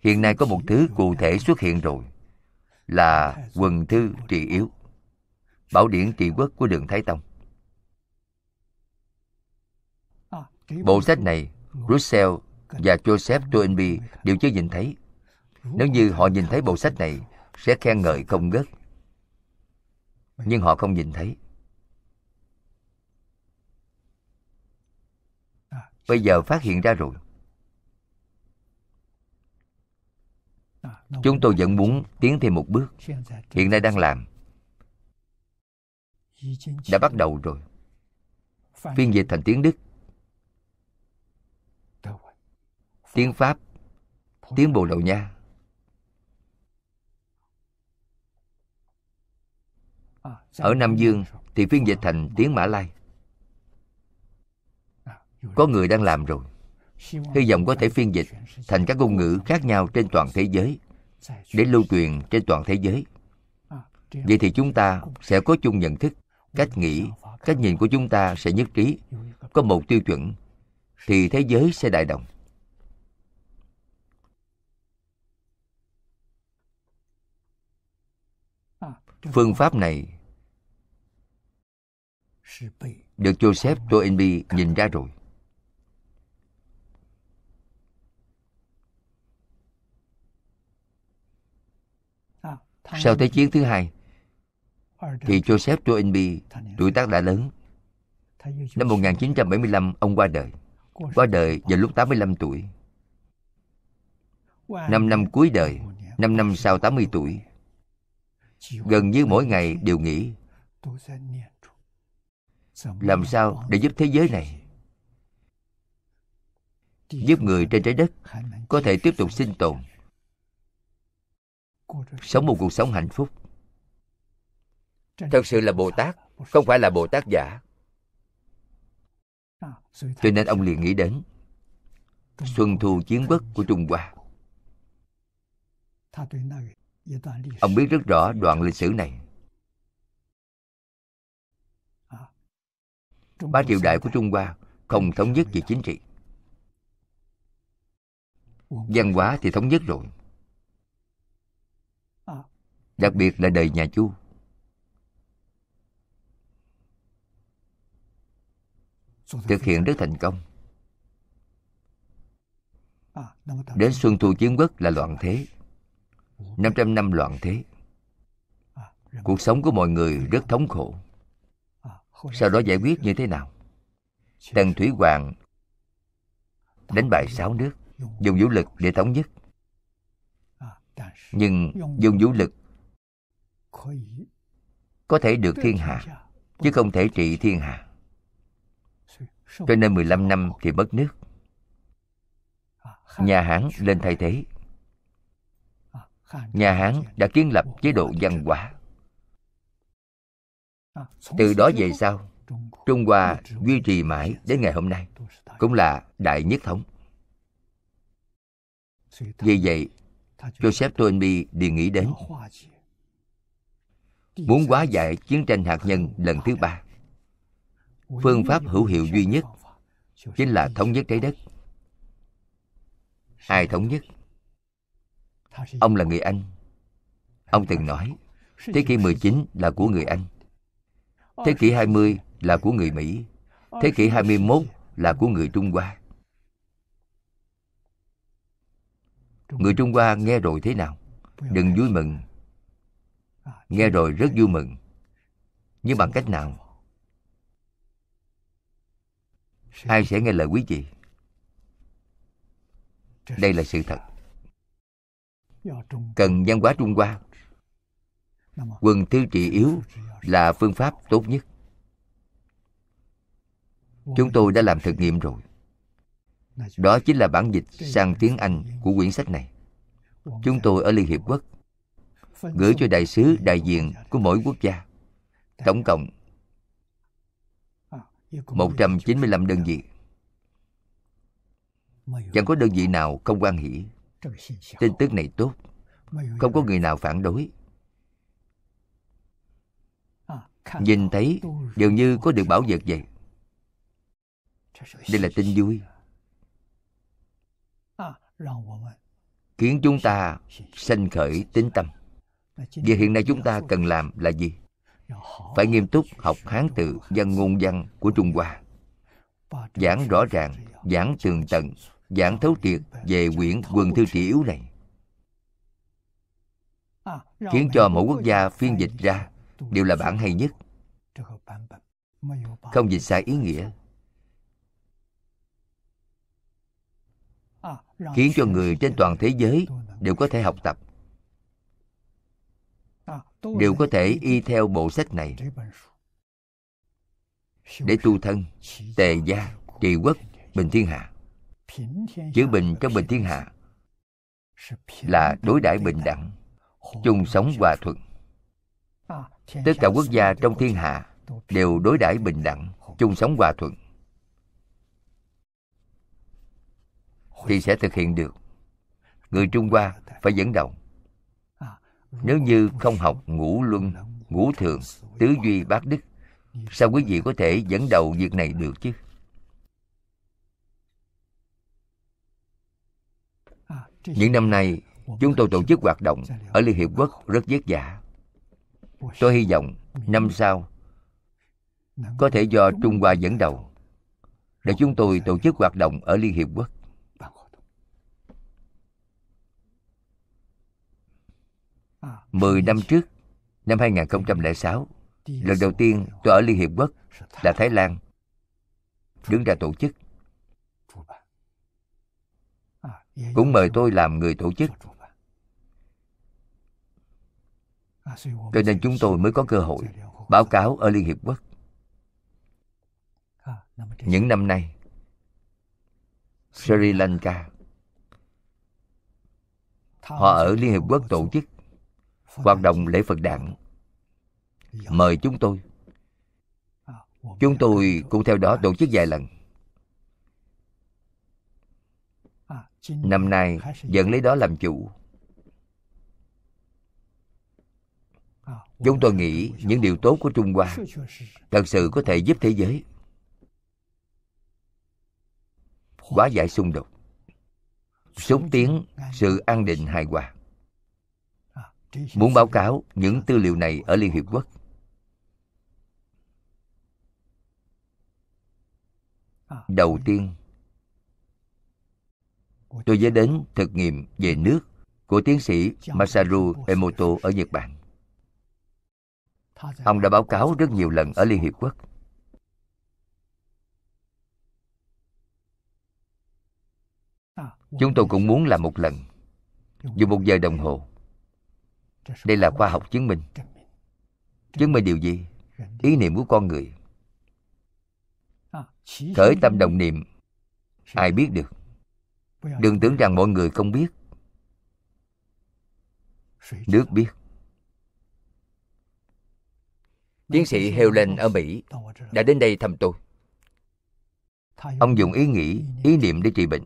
hiện nay có một thứ cụ thể xuất hiện rồi là quần thư trị yếu bảo điển trị quốc của đường thái tông bộ sách này russell và joseph toynbee đều chưa nhìn thấy nếu như họ nhìn thấy bộ sách này sẽ khen ngợi không ngớt nhưng họ không nhìn thấy bây giờ phát hiện ra rồi chúng tôi vẫn muốn tiến thêm một bước hiện nay đang làm đã bắt đầu rồi phiên dịch thành tiếng đức tiếng pháp tiếng bồ đầu nha à, ở nam dương thì phiên dịch à, thành tiếng mã lai à, có người đang làm rồi hy vọng có thể phiên dịch thành các ngôn ngữ khác nhau trên toàn thế giới để lưu truyền trên toàn thế giới vậy thì chúng ta sẽ có chung nhận thức cách nghĩ cách nhìn của chúng ta sẽ nhất trí có một tiêu chuẩn thì thế giới sẽ đại đồng phương pháp này được joseph toynbee nhìn ra rồi Sau Thế chiến thứ hai, thì Joseph Toynbee tuổi tác đã lớn. Năm 1975, ông qua đời. Qua đời vào lúc 85 tuổi. 5 năm cuối đời, 5 năm sau 80 tuổi. Gần như mỗi ngày đều nghĩ làm sao để giúp thế giới này giúp người trên trái đất có thể tiếp tục sinh tồn sống một cuộc sống hạnh phúc thật sự là bồ tát không phải là bồ tát giả cho nên ông liền nghĩ đến xuân thu chiến quốc của trung hoa ông biết rất rõ đoạn lịch sử này ba triều đại của trung hoa không thống nhất về chính trị văn hóa thì thống nhất rồi đặc biệt là đời nhà Chu. Thực hiện rất thành công. Đến Xuân Thu Chiến Quốc là loạn thế. 500 năm loạn thế. Cuộc sống của mọi người rất thống khổ. Sau đó giải quyết như thế nào? Tần Thủy Hoàng đánh bại sáu nước, dùng vũ lực để thống nhất. Nhưng dùng vũ lực có thể được thiên hạ chứ không thể trị thiên hạ cho nên 15 năm thì mất nước à, nhà hán lên thay thế à, nhà hán đã kiến lập chế độ văn hóa à, từ đó về sau trung hoa duy trì mãi đến ngày hôm nay cũng là đại nhất thống vì vậy joseph toynbee đề nghĩ đến muốn hóa giải chiến tranh hạt nhân lần thứ ba phương pháp hữu hiệu duy nhất chính là thống nhất trái đất ai thống nhất ông là người anh ông từng nói thế kỷ 19 là của người anh thế kỷ 20 là của người mỹ thế kỷ 21 là của người trung hoa người trung hoa nghe rồi thế nào đừng vui mừng nghe rồi rất vui mừng nhưng bằng cách nào ai sẽ nghe lời quý vị đây là sự thật cần văn hóa trung hoa quần thư trị yếu là phương pháp tốt nhất chúng tôi đã làm thực nghiệm rồi đó chính là bản dịch sang tiếng anh của quyển sách này chúng tôi ở liên hiệp quốc gửi cho đại sứ đại diện của mỗi quốc gia. Tổng cộng 195 đơn vị. Chẳng có đơn vị nào không quan hỷ. Tin tức này tốt, không có người nào phản đối. Nhìn thấy đều như có được bảo vật vậy. Đây là tin vui Khiến chúng ta sanh khởi tính tâm Vậy hiện nay chúng ta cần làm là gì? Phải nghiêm túc học Hán tự dân ngôn văn của Trung Hoa. Giảng rõ ràng, giảng tường tận, giảng thấu triệt về quyển quần thư trị yếu này. À, Khiến cho mỗi quốc gia phiên dịch ra đều là bản hay nhất. Không dịch sai ý nghĩa. Khiến cho người trên toàn thế giới đều có thể học tập đều có thể y theo bộ sách này để tu thân tề gia trị quốc bình thiên hạ chữa bình trong bình thiên hạ là đối đãi bình đẳng chung sống hòa thuận à, tất cả quốc gia trong thiên hạ đều đối đãi bình đẳng chung sống hòa thuận thì sẽ thực hiện được người trung hoa phải dẫn đầu nếu như không học ngũ luân ngũ thường tứ duy bát đức sao quý vị có thể dẫn đầu việc này được chứ những năm nay chúng tôi tổ chức hoạt động ở liên hiệp quốc rất vất vả tôi hy vọng năm sau có thể do trung hoa dẫn đầu để chúng tôi tổ chức hoạt động ở liên hiệp quốc 10 năm trước, năm 2006, lần đầu tiên tôi ở Liên Hiệp Quốc là Thái Lan đứng ra tổ chức. Cũng mời tôi làm người tổ chức. Cho nên chúng tôi mới có cơ hội báo cáo ở Liên Hiệp Quốc. Những năm nay, Sri Lanka họ ở Liên Hiệp Quốc tổ chức hoạt động lễ Phật đản mời chúng tôi chúng tôi cũng theo đó tổ chức vài lần năm nay vẫn lấy đó làm chủ chúng tôi nghĩ những điều tốt của trung hoa thật sự có thể giúp thế giới quá giải xung đột xúc tiến sự an định hài hòa muốn báo cáo những tư liệu này ở Liên Hiệp Quốc. Đầu tiên, tôi giới đến thực nghiệm về nước của tiến sĩ Masaru Emoto ở Nhật Bản. Ông đã báo cáo rất nhiều lần ở Liên Hiệp Quốc. Chúng tôi cũng muốn làm một lần, dùng một giờ đồng hồ đây là khoa học chứng minh chứng minh điều gì ý niệm của con người khởi tâm đồng niệm ai biết được đừng tưởng rằng mọi người không biết nước biết tiến sĩ helen ở mỹ đã đến đây thăm tôi ông dùng ý nghĩ ý niệm để trị bệnh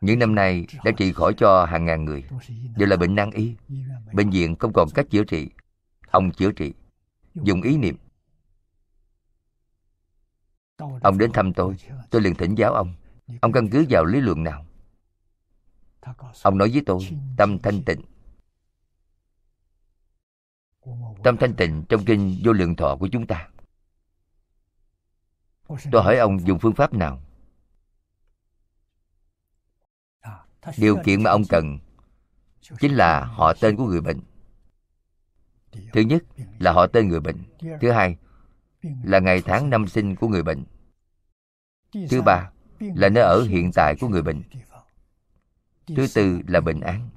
những năm nay đã trị khỏi cho hàng ngàn người Đều là bệnh nan y Bệnh viện không còn cách chữa trị Ông chữa trị Dùng ý niệm Ông đến thăm tôi Tôi liền thỉnh giáo ông Ông căn cứ vào lý luận nào Ông nói với tôi Tâm thanh tịnh Tâm thanh tịnh trong kinh vô lượng thọ của chúng ta Tôi hỏi ông dùng phương pháp nào điều kiện mà ông cần chính là họ tên của người bệnh thứ nhất là họ tên người bệnh thứ hai là ngày tháng năm sinh của người bệnh thứ ba là nơi ở hiện tại của người bệnh thứ tư là bệnh án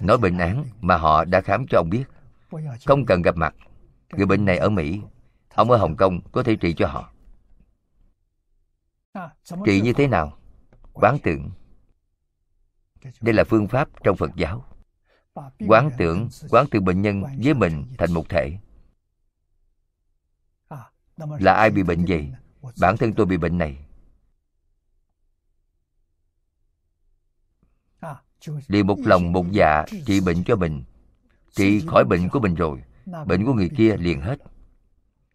nói bệnh án mà họ đã khám cho ông biết không cần gặp mặt người bệnh này ở mỹ ông ở hồng kông có thể trị cho họ trị như thế nào quán tượng đây là phương pháp trong phật giáo quán tưởng quán tưởng bệnh nhân với mình thành một thể là ai bị bệnh gì bản thân tôi bị bệnh này liền một lòng một dạ trị bệnh cho mình trị khỏi bệnh của mình rồi bệnh của người kia liền hết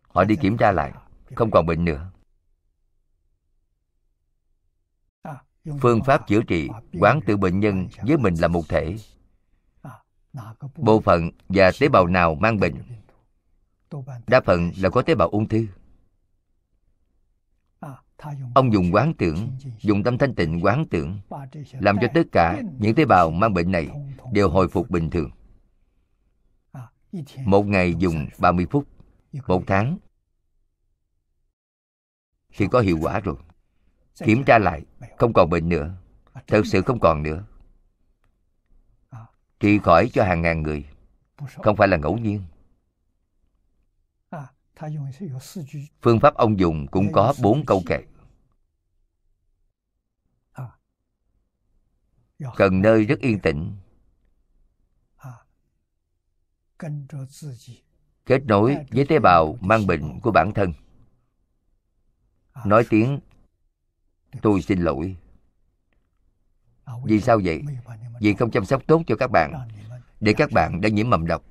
họ đi kiểm tra lại không còn bệnh nữa phương pháp chữa trị quán tự bệnh nhân với mình là một thể bộ phận và tế bào nào mang bệnh đa phần là có tế bào ung thư ông dùng quán tưởng dùng tâm thanh tịnh quán tưởng làm cho tất cả những tế bào mang bệnh này đều hồi phục bình thường một ngày dùng 30 phút một tháng thì có hiệu quả rồi kiểm tra lại không còn bệnh nữa thật sự không còn nữa trị khỏi cho hàng ngàn người không phải là ngẫu nhiên phương pháp ông dùng cũng có bốn câu kệ cần nơi rất yên tĩnh kết nối với tế bào mang bệnh của bản thân nói tiếng tôi xin lỗi vì sao vậy vì không chăm sóc tốt cho các bạn để các bạn đã nhiễm mầm độc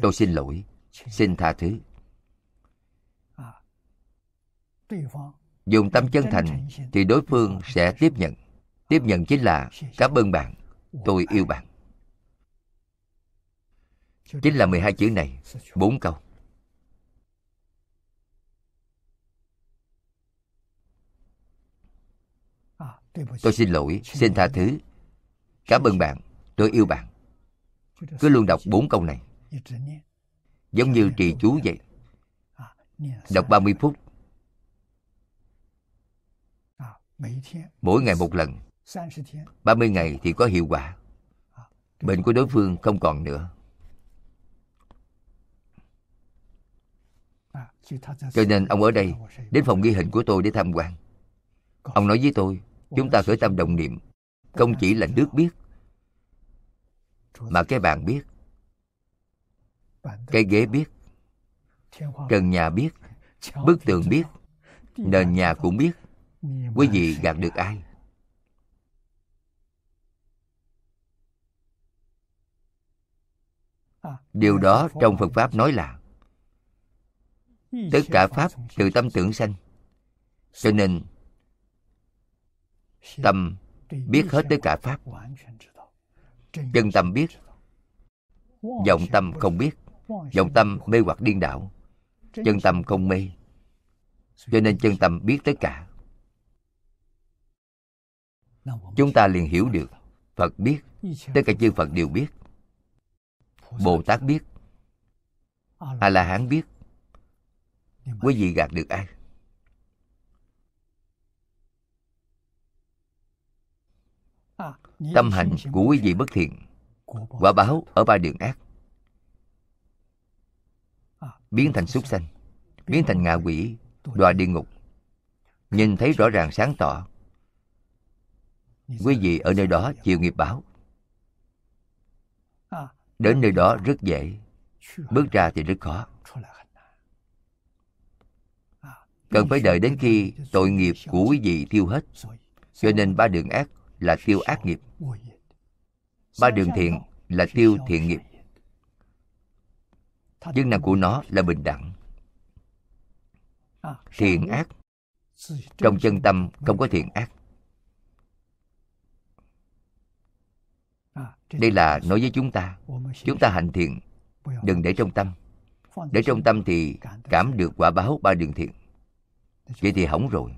tôi xin lỗi xin tha thứ dùng tâm chân thành thì đối phương sẽ tiếp nhận tiếp nhận chính là cảm ơn bạn tôi yêu bạn chính là 12 chữ này bốn câu tôi xin lỗi xin tha thứ cảm ơn bạn tôi yêu bạn cứ luôn đọc bốn câu này giống như trì chú vậy đọc 30 phút mỗi ngày một lần 30 ngày thì có hiệu quả bệnh của đối phương không còn nữa cho nên ông ở đây đến phòng ghi hình của tôi để tham quan ông nói với tôi chúng ta khởi tâm đồng niệm không chỉ là nước biết mà cái bàn biết cái ghế biết trần nhà biết bức tường biết nền nhà cũng biết quý vị gạt được ai điều đó trong phật pháp nói là tất cả pháp từ tâm tưởng sanh cho nên tâm biết hết tất cả pháp chân tâm biết vọng tâm không biết vọng tâm mê hoặc điên đảo chân tâm không mê cho nên chân tâm biết tất cả chúng ta liền hiểu được phật biết tất cả chư phật đều biết bồ tát biết a la hán biết quý vị gạt được ai tâm hành của quý vị bất thiện quả báo ở ba đường ác à, biến thành súc sanh biến thành ngạ quỷ đọa địa ngục nhìn thấy rõ ràng sáng tỏ quý vị ở nơi đó chịu nghiệp báo à, đến nơi đó rất dễ bước ra thì rất khó à, cần phải đợi đến khi tội nghiệp của quý vị tiêu hết cho nên ba đường ác là tiêu ác nghiệp ba đường thiện là tiêu thiện nghiệp dân năng của nó là bình đẳng thiện ác trong chân tâm không có thiện ác đây là nói với chúng ta chúng ta hành thiện đừng để trong tâm để trong tâm thì cảm được quả báo ba đường thiện vậy thì hỏng rồi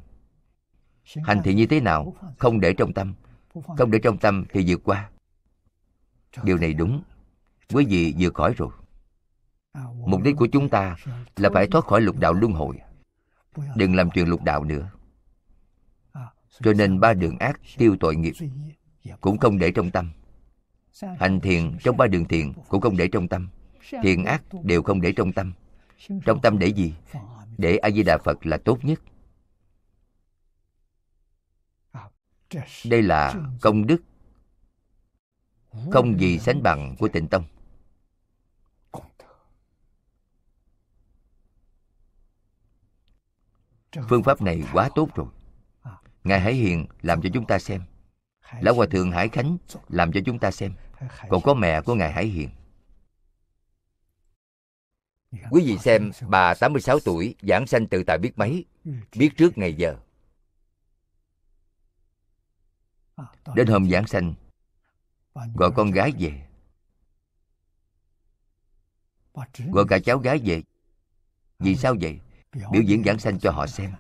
hành thiện như thế nào không để trong tâm không để trong tâm thì vượt qua điều này đúng quý vị vừa khỏi rồi à, mục đích của chúng ta là phải thoát khỏi lục đạo luân hồi à. đừng làm chuyện lục đạo nữa à, cho nên ba đường ác tiêu tội nghiệp cũng không để trong tâm hành thiện trong ba đường thiện cũng không để trong tâm thiện ác đều không để trong tâm trong tâm để gì để a di đà phật là tốt nhất đây là công đức không gì sánh bằng của tịnh tông phương pháp này quá tốt rồi ngài hải hiền làm cho chúng ta xem lão hòa thượng hải khánh làm cho chúng ta xem còn có mẹ của ngài hải hiền quý vị xem bà 86 tuổi giảng sanh từ tại biết mấy biết trước ngày giờ Ờ, Đến hôm Giảng Sanh Gọi con gái về Gọi cả cháu gái về Vì sao vậy? Biểu diễn Giảng Sanh cho họ xem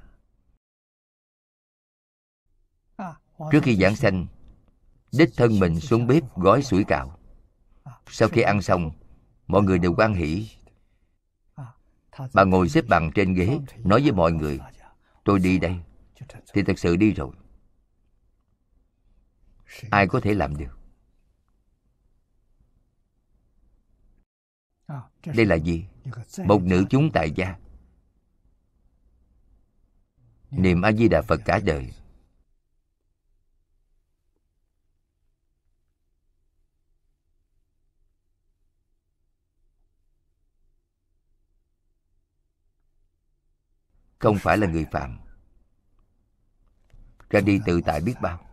à, Trước khi Giảng Sanh Đích thân mình xuống bếp gói sủi cạo à, Sau khi ăn xong Mọi người đều quan hỷ à, Bà ngồi xếp bằng trên ghế Nói với mọi người Tôi đi đây Thì thật sự đi rồi ai có thể làm được à, đây là gì một nữ chúng tại gia niệm a di đà phật cả đời không phải là người phạm ra đi tự tại biết bao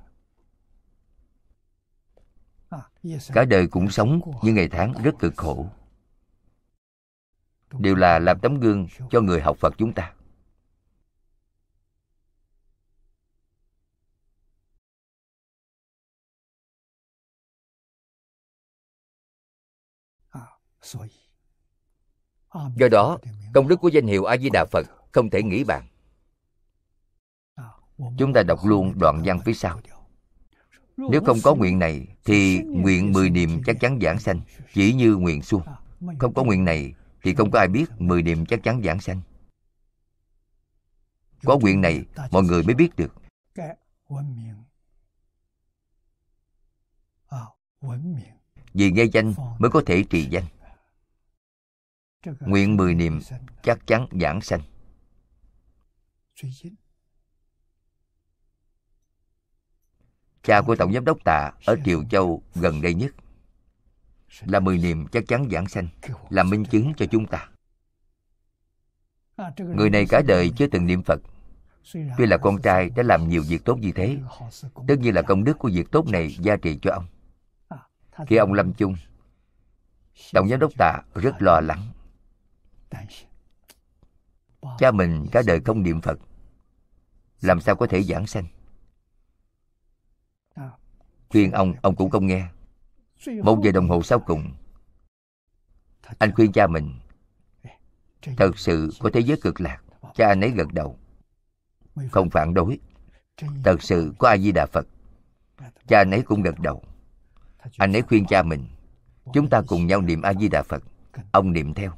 cả đời cũng sống những ngày tháng rất cực khổ đều là làm tấm gương cho người học phật chúng ta à, do đó công đức của danh hiệu a di đà phật không thể nghĩ bàn à, chúng ta đọc luôn đoạn văn phía sau nếu không có nguyện này Thì nguyện mười niệm chắc chắn giảng sanh Chỉ như nguyện xuông Không có nguyện này Thì không có ai biết mười niệm chắc chắn giảng sanh Có nguyện này Mọi người mới biết được Vì nghe danh mới có thể trì danh Nguyện mười niệm chắc chắn giảng sanh cha của tổng giám đốc tạ ở triều châu gần đây nhất là mười niệm chắc chắn giảng sanh là minh chứng cho chúng ta người này cả đời chưa từng niệm phật tuy là con trai đã làm nhiều việc tốt như thế tất nhiên là công đức của việc tốt này gia trì cho ông khi ông lâm chung tổng giám đốc tạ rất lo lắng cha mình cả đời không niệm phật làm sao có thể giảng sanh khuyên ông ông cũng không nghe một giờ đồng hồ sau cùng anh khuyên cha mình thật sự có thế giới cực lạc cha anh ấy gật đầu không phản đối thật sự có a di đà phật cha anh ấy cũng gật đầu anh ấy khuyên cha mình chúng ta cùng nhau niệm a di đà phật ông niệm theo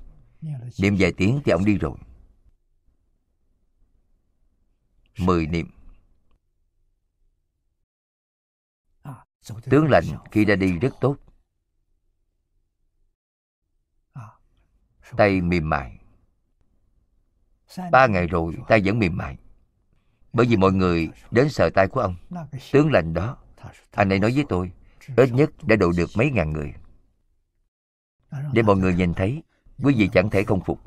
niệm vài tiếng thì ông đi rồi mười niệm tướng lệnh khi ra đi rất tốt tay mềm mại ba ngày rồi tay vẫn mềm mại bởi vì mọi người đến sợ tay của ông tướng lệnh đó anh ấy nói với tôi ít nhất đã độ được mấy ngàn người để mọi người nhìn thấy quý vị chẳng thể không phục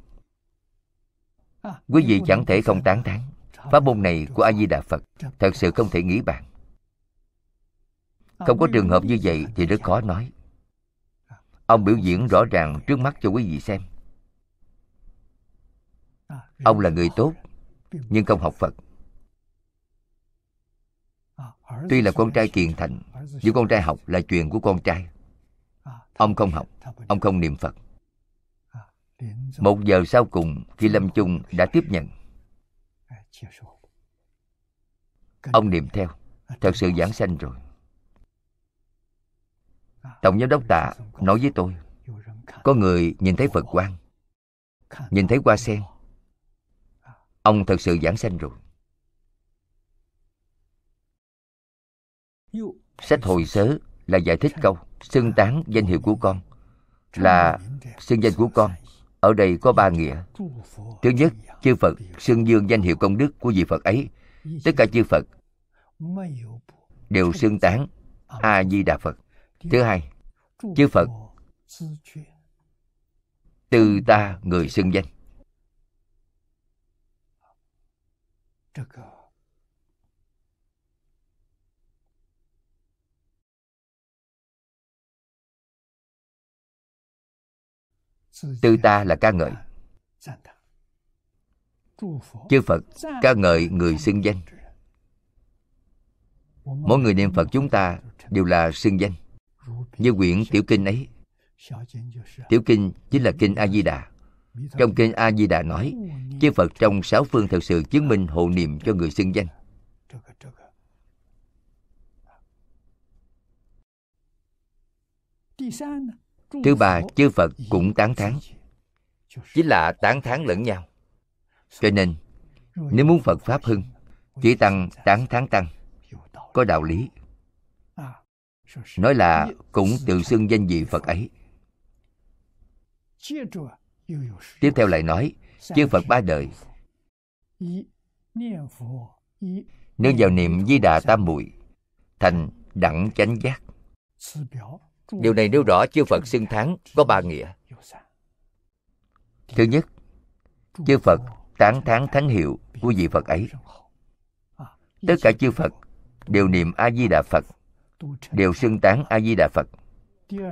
quý vị chẳng thể không tán thán pháp môn này của a di đà phật thật sự không thể nghĩ bạn không có trường hợp như vậy thì rất khó nói ông biểu diễn rõ ràng trước mắt cho quý vị xem ông là người tốt nhưng không học phật tuy là con trai kiền thành nhưng con trai học là chuyện của con trai ông không học ông không niệm phật một giờ sau cùng khi lâm chung đã tiếp nhận ông niệm theo thật sự giảng sanh rồi tổng giám đốc tạ nói với tôi có người nhìn thấy phật quan nhìn thấy hoa sen ông thật sự giảng sanh rồi sách hồi sớ là giải thích câu xưng tán danh hiệu của con là xưng danh của con ở đây có ba nghĩa thứ nhất chư phật xưng dương danh hiệu công đức của vị phật ấy tất cả chư phật đều xưng tán a di đà phật thứ hai chư phật từ ta người xưng danh tư ta là ca ngợi chư phật ca ngợi người xưng danh mỗi người niệm phật chúng ta đều là xưng danh như quyển tiểu kinh ấy tiểu kinh chính là kinh a di đà trong kinh a di đà nói chư phật trong sáu phương thật sự chứng minh hộ niệm cho người xưng danh thứ ba chư phật cũng tán thán chính là tán thán lẫn nhau cho nên nếu muốn phật pháp hưng chỉ tăng tán thán tăng có đạo lý nói là cũng tự xưng danh vị phật ấy tiếp theo lại nói chư phật ba đời nương vào niệm di đà tam muội thành đẳng chánh giác điều này nêu rõ chư phật xưng thắng có ba nghĩa thứ nhất chư phật tán thán thánh hiệu của vị phật ấy tất cả chư phật đều niệm a di đà phật đều xưng tán a di đà phật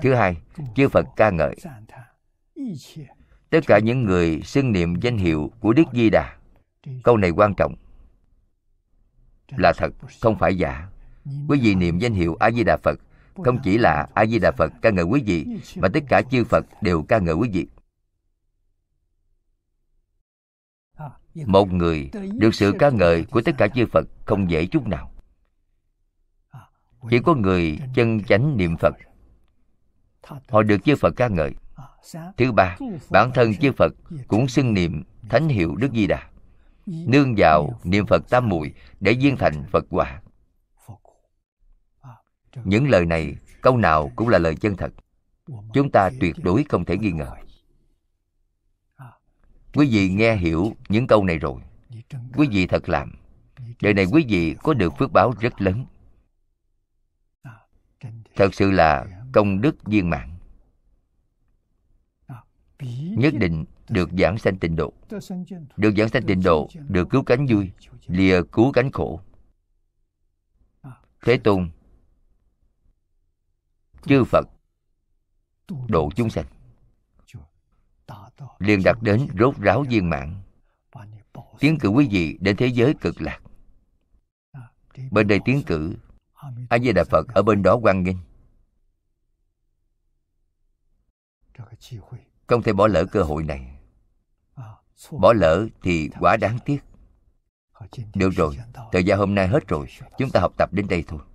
thứ hai chư phật ca ngợi tất cả những người xưng niệm danh hiệu của đức di đà câu này quan trọng là thật không phải giả quý vị niệm danh hiệu a di đà phật không chỉ là a di đà phật ca ngợi quý vị mà tất cả chư phật đều ca ngợi quý vị một người được sự ca ngợi của tất cả chư phật không dễ chút nào chỉ có người chân chánh niệm phật họ được chư phật ca ngợi thứ ba bản thân chư phật cũng xưng niệm thánh hiệu đức di đà nương vào niệm phật tam muội để viên thành phật quả những lời này câu nào cũng là lời chân thật chúng ta tuyệt đối không thể nghi ngờ quý vị nghe hiểu những câu này rồi quý vị thật làm đời này quý vị có được phước báo rất lớn thật sự là công đức viên mạng nhất định được giảng sanh tịnh độ được giảng sanh tịnh độ được cứu cánh vui lìa cứu cánh khổ thế tôn chư phật độ chúng sanh liền đạt đến rốt ráo viên mạng tiến cử quý vị đến thế giới cực lạc bên đây tiến cử a di đà phật ở bên đó quan nghênh không thể bỏ lỡ cơ hội này à, bỏ lỡ thì quá đáng tiếc được rồi thời gian hôm nay hết rồi chúng ta học tập đến đây thôi